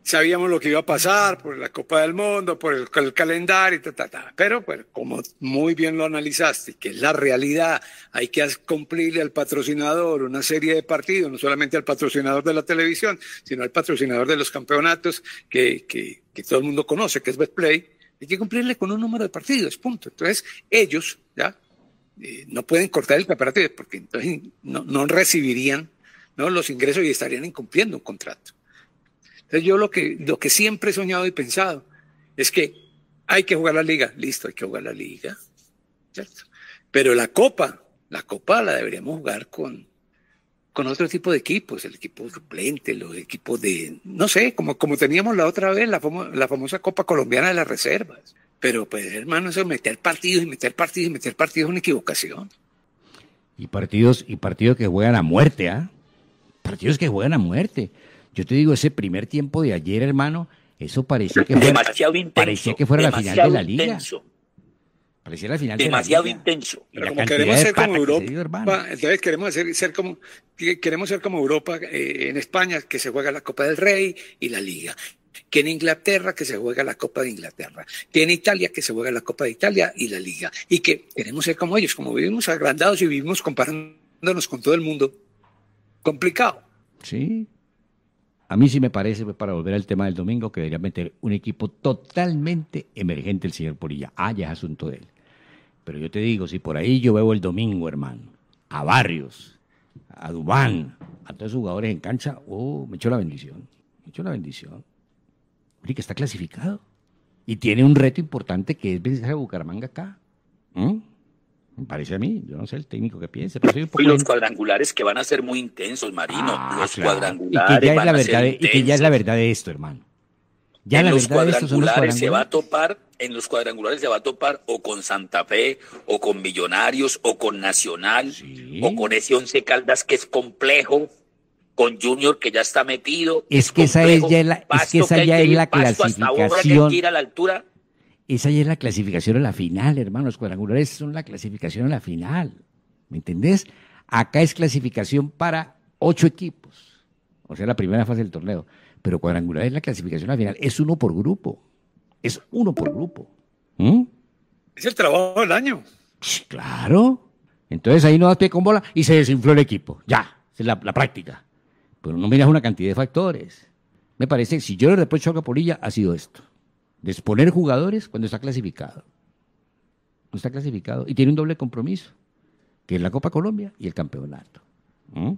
sabíamos lo que iba a pasar por la Copa del Mundo, por el, calendario calendario, ta, ta, ta. Pero, pues, como muy bien lo analizaste, que es la realidad, hay que cumplirle al patrocinador una serie de partidos, no solamente al patrocinador de la televisión, sino al patrocinador de los campeonatos que, que, todo el mundo conoce, que es Betplay. Hay que cumplirle con un número de partidos, punto. Entonces, ellos ya eh, no pueden cortar el campeonato porque entonces no, recibirían los ingresos y estarían incumpliendo un contrato yo lo que, lo que siempre he soñado y pensado es que hay que jugar la liga, listo, hay que jugar la liga, ¿cierto? Pero la copa, la copa la deberíamos jugar con, con otro tipo de equipos, el equipo suplente, los equipos de, no sé, como, como teníamos la otra vez, la, famosa Copa Colombiana de las Reservas. Pero pues, hermano, eso meter partidos y meter partidos y meter partidos es una equivocación. Y partidos, y partidos que juegan a muerte, ¿ah? Partidos que juegan a muerte. Yo te digo, ese primer tiempo de ayer, hermano, eso parecía que, fuera, intenso, parecía que fuera la final de la liga. Intenso. Parecía la final demasiado de la liga. intenso. Pero como queremos ser como Europa, entonces eh, queremos ser, como Europa en España que se juega la Copa del Rey y la Liga que en Inglaterra que se juega la Copa de Inglaterra, que en Italia que se juega la Copa de Italia y la Liga, y que queremos ser como ellos, como vivimos agrandados y vivimos comparándonos con todo el mundo, complicado. Sí, a mí sí me parece, pues, para volver al tema del domingo, que debería meter un equipo totalmente emergente el señor Porilla. Ah, ya es asunto de él. Pero yo te digo, si por ahí yo veo el domingo, hermano, a Barrios, a Dubán, a todos los jugadores en cancha, oh, me echó la bendición. Me echó la bendición. Mira que está clasificado. Y tiene un reto importante que es vencer a Bucaramanga acá. ¿Mm? Parece a mí, yo no sé el técnico que piense. Pero y los cuadrangulares que van a ser muy intensos, Marino. Ah, los cuadrangulares. Y que, ya es la verdad de, que ya es la verdad de esto, hermano. Ya en los cuadrangulares, se va a topar, en los cuadrangulares se va a topar o con Santa Fe, o con Millonarios, o con Nacional, o con ese Once Caldas que es complejo, con Junior que ya está metido. Es que esa es ya la, es que esa ya la clasificación. la altura esa es la clasificación a la final, hermanos cuadrangulares son la clasificación a la final. ¿Me entendés? Acá es clasificación para ocho equipos. O sea, la primera fase del torneo. Pero cuadrangular es la clasificación a la final. Es uno por grupo. Es uno por grupo. Es el trabajo del año. Claro. Entonces ahí no das pie con bola y se desinfló el equipo. Ya. es la, práctica. Pero no miras una cantidad de factores. Me parece que si yo le reprocho a Capolilla ha sido esto. Desponer jugadores cuando está clasificado. No está clasificado. Y tiene un doble compromiso, que es la Copa Colombia y el campeonato. ¿Mm?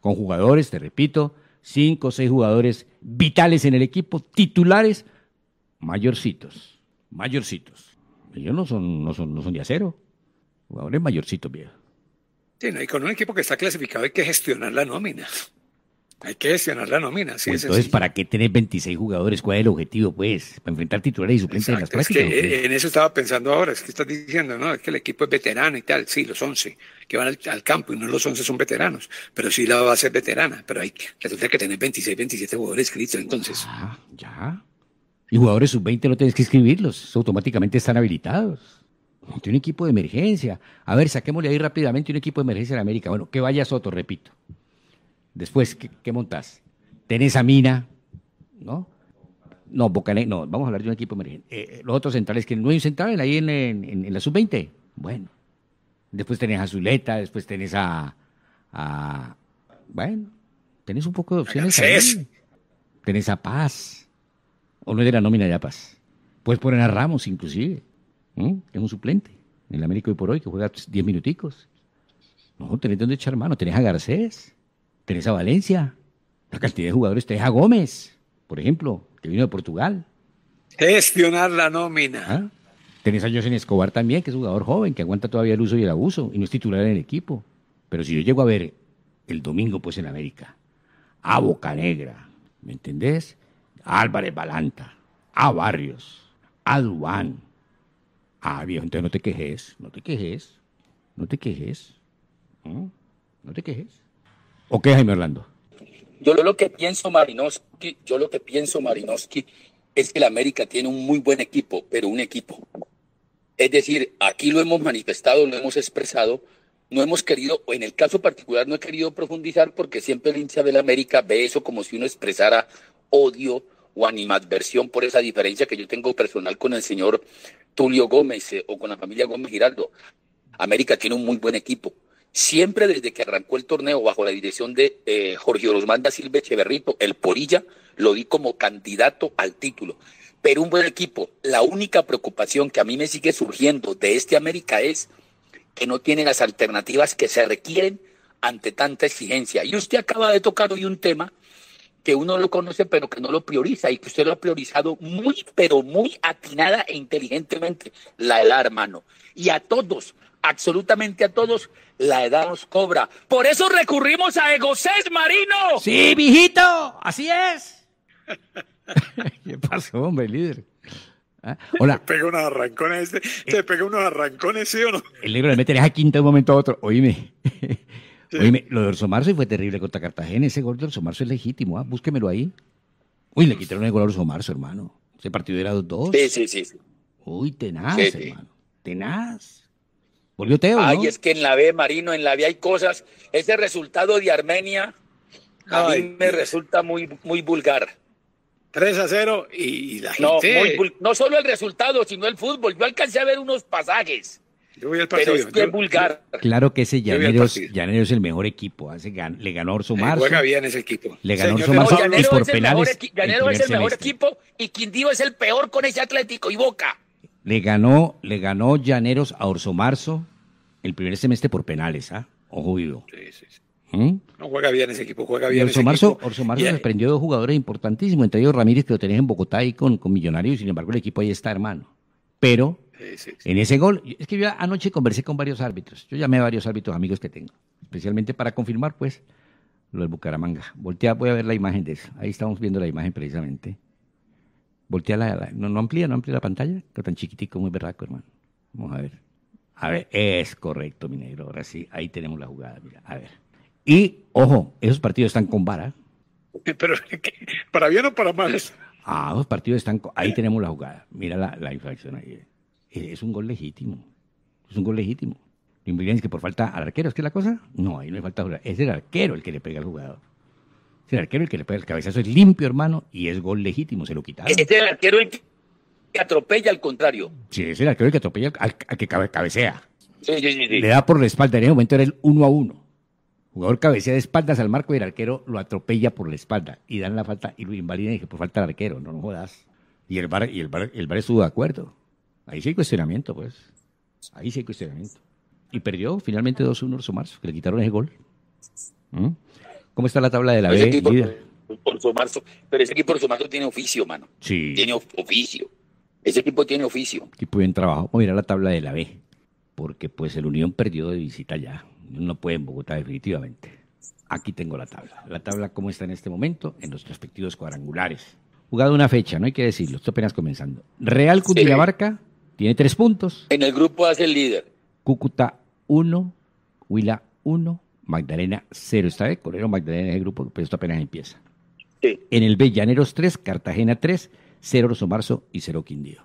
Con jugadores, te repito, cinco o seis jugadores vitales en el equipo, titulares, mayorcitos. Mayorcitos. Ellos no son, no son, no son de acero. Jugadores mayorcitos, viejo. Sí, y con un equipo que está clasificado hay que gestionar la nómina. Hay que gestionar la nómina, pues entonces, ¿para qué tener 26 jugadores? ¿Cuál es el objetivo, pues? ¿Para enfrentar titulares y suplentes en las eh, en eso estaba pensando ahora, es que estás diciendo, ¿no? Es que el equipo es veterano y tal. Sí, los 11 que van al, campo y no los 11 son veteranos, pero sí la va a ser veterana. Pero hay resulta que tener 26, 27 jugadores escritos, entonces. Ah, ya. Y jugadores sub-20 no tienes que escribirlos, automáticamente están habilitados. tiene un equipo de emergencia. A ver, saquémosle ahí rápidamente un equipo de emergencia en América. Bueno, que vaya Soto, repito. Después, ¿qué, montás? Tenés a Mina, ¿no? No, Bocanegra, no, vamos a hablar de un equipo emergente. Eh, eh, los otros centrales, que no hay un central ahí en, la sub-20. Bueno. Después tenés a Zuleta, después tenés a, bueno, tenés un poco de opciones. Ahí. Tenés a Paz. O no es de la nómina de Paz. Puedes poner a Ramos, inclusive. ¿Mm? Es un suplente. En el América hoy por hoy, que juega 10 minuticos. No, tenés donde echar mano. Tenés a Garcés a Valencia, la cantidad de jugadores, a Gómez, por ejemplo, que vino de Portugal. Gestionar la nómina. Ah, Tenés a José Escobar también, que es jugador joven, que aguanta todavía el uso y el abuso, y no es titular en el equipo. Pero si yo llego a ver el domingo, pues en América, a Boca Negra, ¿me entendés? A Álvarez Balanta, a Barrios, a Dubán. a viejo, entonces no te quejes, no te quejes, no te quejes, no te quejes. ¿O qué, Jaime Orlando? Yo lo que pienso, Marinowski, yo lo que pienso, es que el América tiene un muy buen equipo, pero un equipo. Es decir, aquí lo hemos manifestado, lo hemos expresado, no hemos querido, o en el caso particular no he querido profundizar porque siempre el hincha del América ve eso como si uno expresara odio o animadversión por esa diferencia que yo tengo personal con el señor Tulio Gómez eh, o con la familia Gómez Giraldo. América tiene un muy buen equipo, Siempre desde que arrancó el torneo bajo la dirección de eh, Jorge Rosmanda da Silva el Porilla, lo di como candidato al título. Pero un buen equipo, la única preocupación que a mí me sigue surgiendo de este América es que no tiene las alternativas que se requieren ante tanta exigencia. Y usted acaba de tocar hoy un tema que uno lo conoce pero que no lo prioriza y que usted lo ha priorizado muy pero muy atinada e inteligentemente la el hermano. Y a todos absolutamente a todos, la edad nos cobra. Por eso recurrimos a Egocés Marino. Sí, viejito, así es. ¿Qué pasó, hombre, líder? ¿Ah? Hola. Te pega unos arrancones, te, te eh. pega unos arrancones, ¿sí o no? El libro le Mete a quinta de un momento a otro. Oíme. Oíme, lo de Marzo fue terrible contra Cartagena. Ese gol de Marzo es legítimo. ¿ah? Búsquemelo ahí. Uy, le quitaron el gol a Marzo, hermano. Ese partido era 2-2. Sí, sí, sí, Uy, tenaz, hermano. Tenaz. Volvió Teo. Ay, es que en la B, Marino, en la B hay cosas. Ese resultado de Armenia a mí me resulta muy, muy vulgar. 3 a 0 y, la gente. No, muy, no solo el resultado, sino el fútbol. Yo alcancé a ver unos pasajes. Yo voy al partido. Pero es que es vulgar. Claro que ese Llanero es el mejor equipo. le ganó Orso eh, Marzo. Juega bien ese equipo. Le ganó Orso Marzo no, y por penales. Mejor, Llanero es el mejor equipo y Quindío es el peor con ese Atlético y Boca. Le ganó, le ganó Llaneros a Orso Marzo el primer semestre por penales, ¿ah? Ojo vivo. Sí, sí, sí. ¿Mm? No juega bien ese equipo, juega bien. ese Marzo, Orso Marzo desprendió dos jugadores importantísimos, entre ellos Ramírez, que lo tenías en Bogotá y con, con Millonarios, sin embargo el equipo ahí está, hermano. Pero En ese gol, es que yo anoche conversé con varios árbitros. Yo llamé a varios árbitros amigos que tengo, especialmente para confirmar, pues, lo del Bucaramanga. Voltea, voy a ver la imagen de eso. Ahí estamos viendo la imagen precisamente. Voltea la, no, amplía, no amplía la pantalla. Está tan chiquitico, muy verdad hermano. Vamos a ver. A ver, es correcto, mi negro. Ahora sí, ahí tenemos la jugada, mira. A ver. Y, ojo, esos partidos están con vara. Pero, ¿para bien o para mal? Ah, esos partidos están Ahí tenemos la jugada. Mira la, infracción ahí. Eh, es un gol legítimo. Es un gol legítimo. Lo que por falta al arquero, ¿es que la cosa? No, ahí no hay falta. Es el arquero el que le pega al jugador el arquero el que le pega el cabezazo es limpio, hermano, y es gol legítimo, se lo quitaron. Es el arquero que atropella al contrario. Sí, es el arquero el que atropella al, que cabecea. Sí, sí, sí, le da por la espalda, en ese momento era el uno a uno. Jugador cabecea de espaldas al marco y el arquero lo atropella por la espalda y dan la falta y lo invalidan y dije, por pues falta el arquero, no, no jodas. Y el bar, y el bar, estuvo de acuerdo. Ahí sí hay cuestionamiento, pues. Ahí sí hay cuestionamiento. Y perdió finalmente 2-1 marzo, que le quitaron ese gol. ¿Mm? ¿Cómo está la tabla de la B? por, su marzo. pero ese equipo por su marzo tiene oficio, mano. Sí. Tiene oficio. Ese equipo tiene oficio. Equipo bien trabajo. Vamos a mirar la tabla de la B. Porque pues el Unión perdió de visita ya. No puede en Bogotá definitivamente. Aquí tengo la tabla. La tabla cómo está en este momento en los respectivos cuadrangulares. Jugado una fecha, no hay que decirlo. Esto apenas comenzando. Real Cundinamarca tiene tres puntos. En el grupo hace el líder. Cúcuta uno. Huila uno. Magdalena cero Está de Correo Magdalena es el grupo, pero esto apenas empieza. En el Bellaneros 3, Cartagena 3, 0 Rosomarzo y 0 Quindío.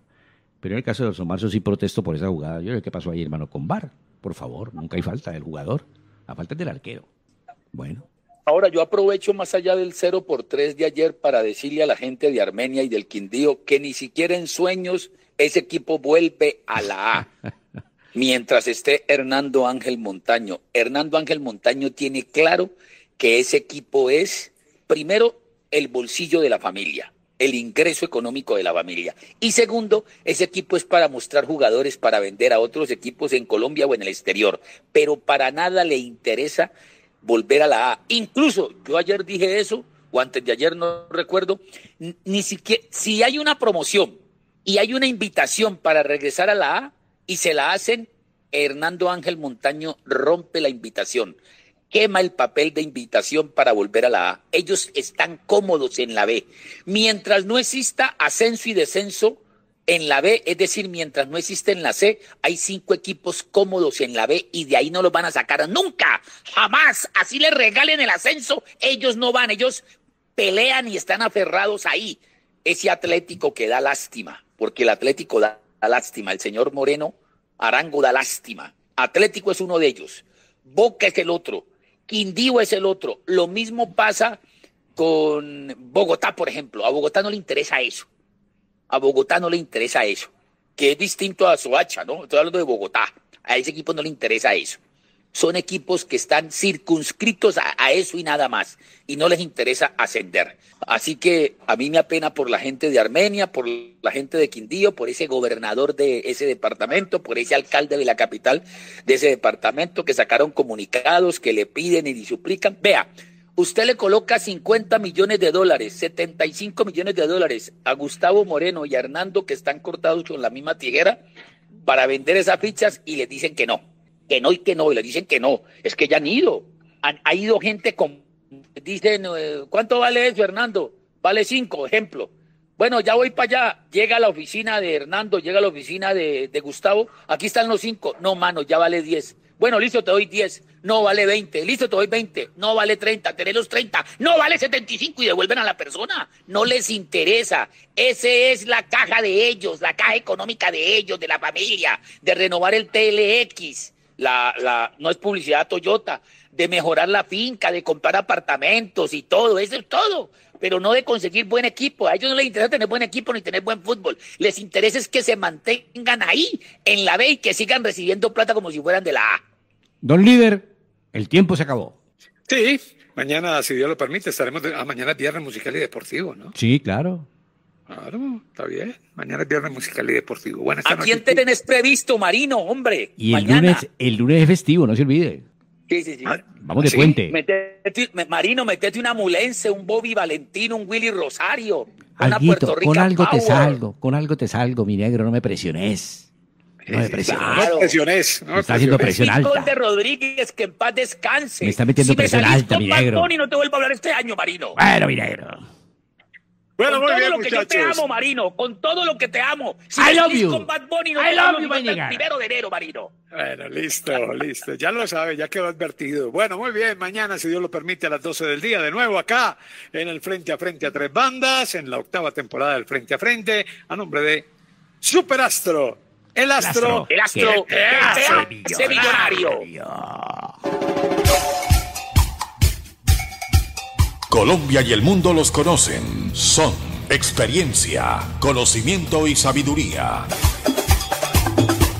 Pero en el caso de Rosomarzo sí protesto por esa jugada. Yo creo qué pasó ahí, hermano, con Bar. Por favor, nunca hay falta del jugador. La falta es del arquero. Bueno. Ahora yo aprovecho más allá del 0 por 3 de ayer para decirle a la gente de Armenia y del Quindío que ni siquiera en sueños ese equipo vuelve a la A. Mientras esté Hernando Ángel Montaño. Hernando Ángel Montaño tiene claro que ese equipo es, primero, el bolsillo de la familia, el ingreso económico de la familia. Y segundo, ese equipo es para mostrar jugadores para vender a otros equipos en Colombia o en el exterior. Pero para nada le interesa volver a la A. Incluso yo ayer dije eso, o antes de ayer, no recuerdo, ni siquiera, si hay una promoción y hay una invitación para regresar a la A, y se la hacen, Hernando Ángel Montaño rompe la invitación, quema el papel de invitación para volver a la A. Ellos están cómodos en la B. Mientras no exista ascenso y descenso en la B, es decir, mientras no existe en la C, hay cinco equipos cómodos en la B y de ahí no los van a sacar nunca, jamás. Así les regalen el ascenso, ellos no van, ellos pelean y están aferrados ahí. Ese Atlético que da lástima, porque el Atlético da lástima. El señor Moreno Arango da lástima. Atlético es uno de ellos. Boca es el otro. Quindío es el otro. Lo mismo pasa con Bogotá, por ejemplo. A Bogotá no le interesa eso. A Bogotá no le interesa eso. Que es distinto a Soacha, ¿no? Estoy hablando de Bogotá. A ese equipo no le interesa eso son equipos que están circunscritos a, eso y nada más, y no les interesa ascender. Así que a mí me apena por la gente de Armenia, por la gente de Quindío, por ese gobernador de ese departamento, por ese alcalde de la capital de ese departamento que sacaron comunicados que le piden y le suplican. Vea, usted le coloca 50 millones de dólares, 75 millones de dólares a Gustavo Moreno y a Hernando que están cortados con la misma tijera para vender esas fichas y le dicen que no que no y que no, y le dicen que no, es que ya han ido, han, ha ido gente con, dicen, eh, ¿cuánto vale eso, Hernando? Vale cinco, ejemplo. Bueno, ya voy para allá. Llega a la oficina de Hernando, llega a la oficina de, de Gustavo. Aquí están los cinco. No, mano, ya vale diez. Bueno, listo, te doy diez. No vale veinte. Listo, te doy veinte. No vale treinta. Tenés los treinta. No vale setenta y cinco y devuelven a la persona. No les interesa. Esa es la caja de ellos, la caja económica de ellos, de la familia, de renovar el TLX la, la, no es publicidad Toyota, de mejorar la finca, de comprar apartamentos y todo, eso es todo, pero no de conseguir buen equipo. A ellos no les interesa tener buen equipo ni tener buen fútbol, les interesa es que se mantengan ahí en la B y que sigan recibiendo plata como si fueran de la A. Don líder, el tiempo se acabó. Sí, mañana, si Dios lo permite, estaremos a ah, mañana viernes musical y deportivo, ¿no? Sí, claro. Claro, está bien. Mañana es viernes musical y deportivo. Buenas ¿A quién te tenés previsto, Marino, hombre? Y el lunes, el lunes es festivo, no se olvide. Sí, sí, sí. Ah, Vamos de puente. Marino, metete un Amulense, un Bobby Valentino, un Willy Rosario. Alguito, con algo te salgo, con algo te salgo, mi negro, no me presiones. No me presiones. No me presiones. está haciendo presión alta. de Rodríguez, que en paz descanse. Me está metiendo presión alta, mi negro. Y no te vuelvo a hablar este año, Marino. Bueno, mi negro. Bueno, con todo lo que yo te amo, Marino, con todo lo que te amo. I you. Con Bad Bunny, I love you, Primero de enero, Marino. Bueno, listo, listo. Ya lo sabe, ya quedó advertido. Bueno, muy bien. Mañana, si Dios lo permite, a las 12 del día, de nuevo acá en el Frente a Frente a Tres Bandas, en la octava temporada del Frente a Frente, a nombre de Superastro, astro, el astro, el ah, Colombia y el mundo los conocen. Son experiencia, conocimiento y sabiduría.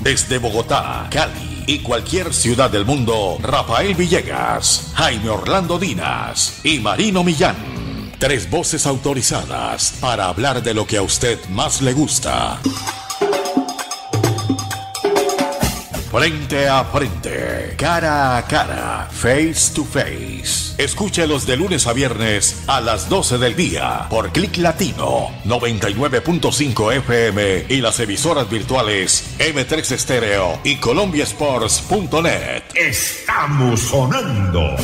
Desde Bogotá, Cali y cualquier ciudad del mundo, Rafael Villegas, Jaime Orlando Dinas y Marino Millán. Tres voces autorizadas para hablar de lo que a usted más le gusta. Frente a frente, cara a cara, face to face. Escúchelos de lunes a viernes a las 12 del día por Click Latino 99.5 FM y las emisoras virtuales M3 Stereo y colombiasports.net. Estamos sonando.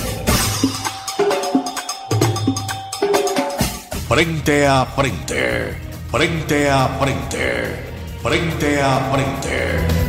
Frente a frente, frente a frente, frente a frente.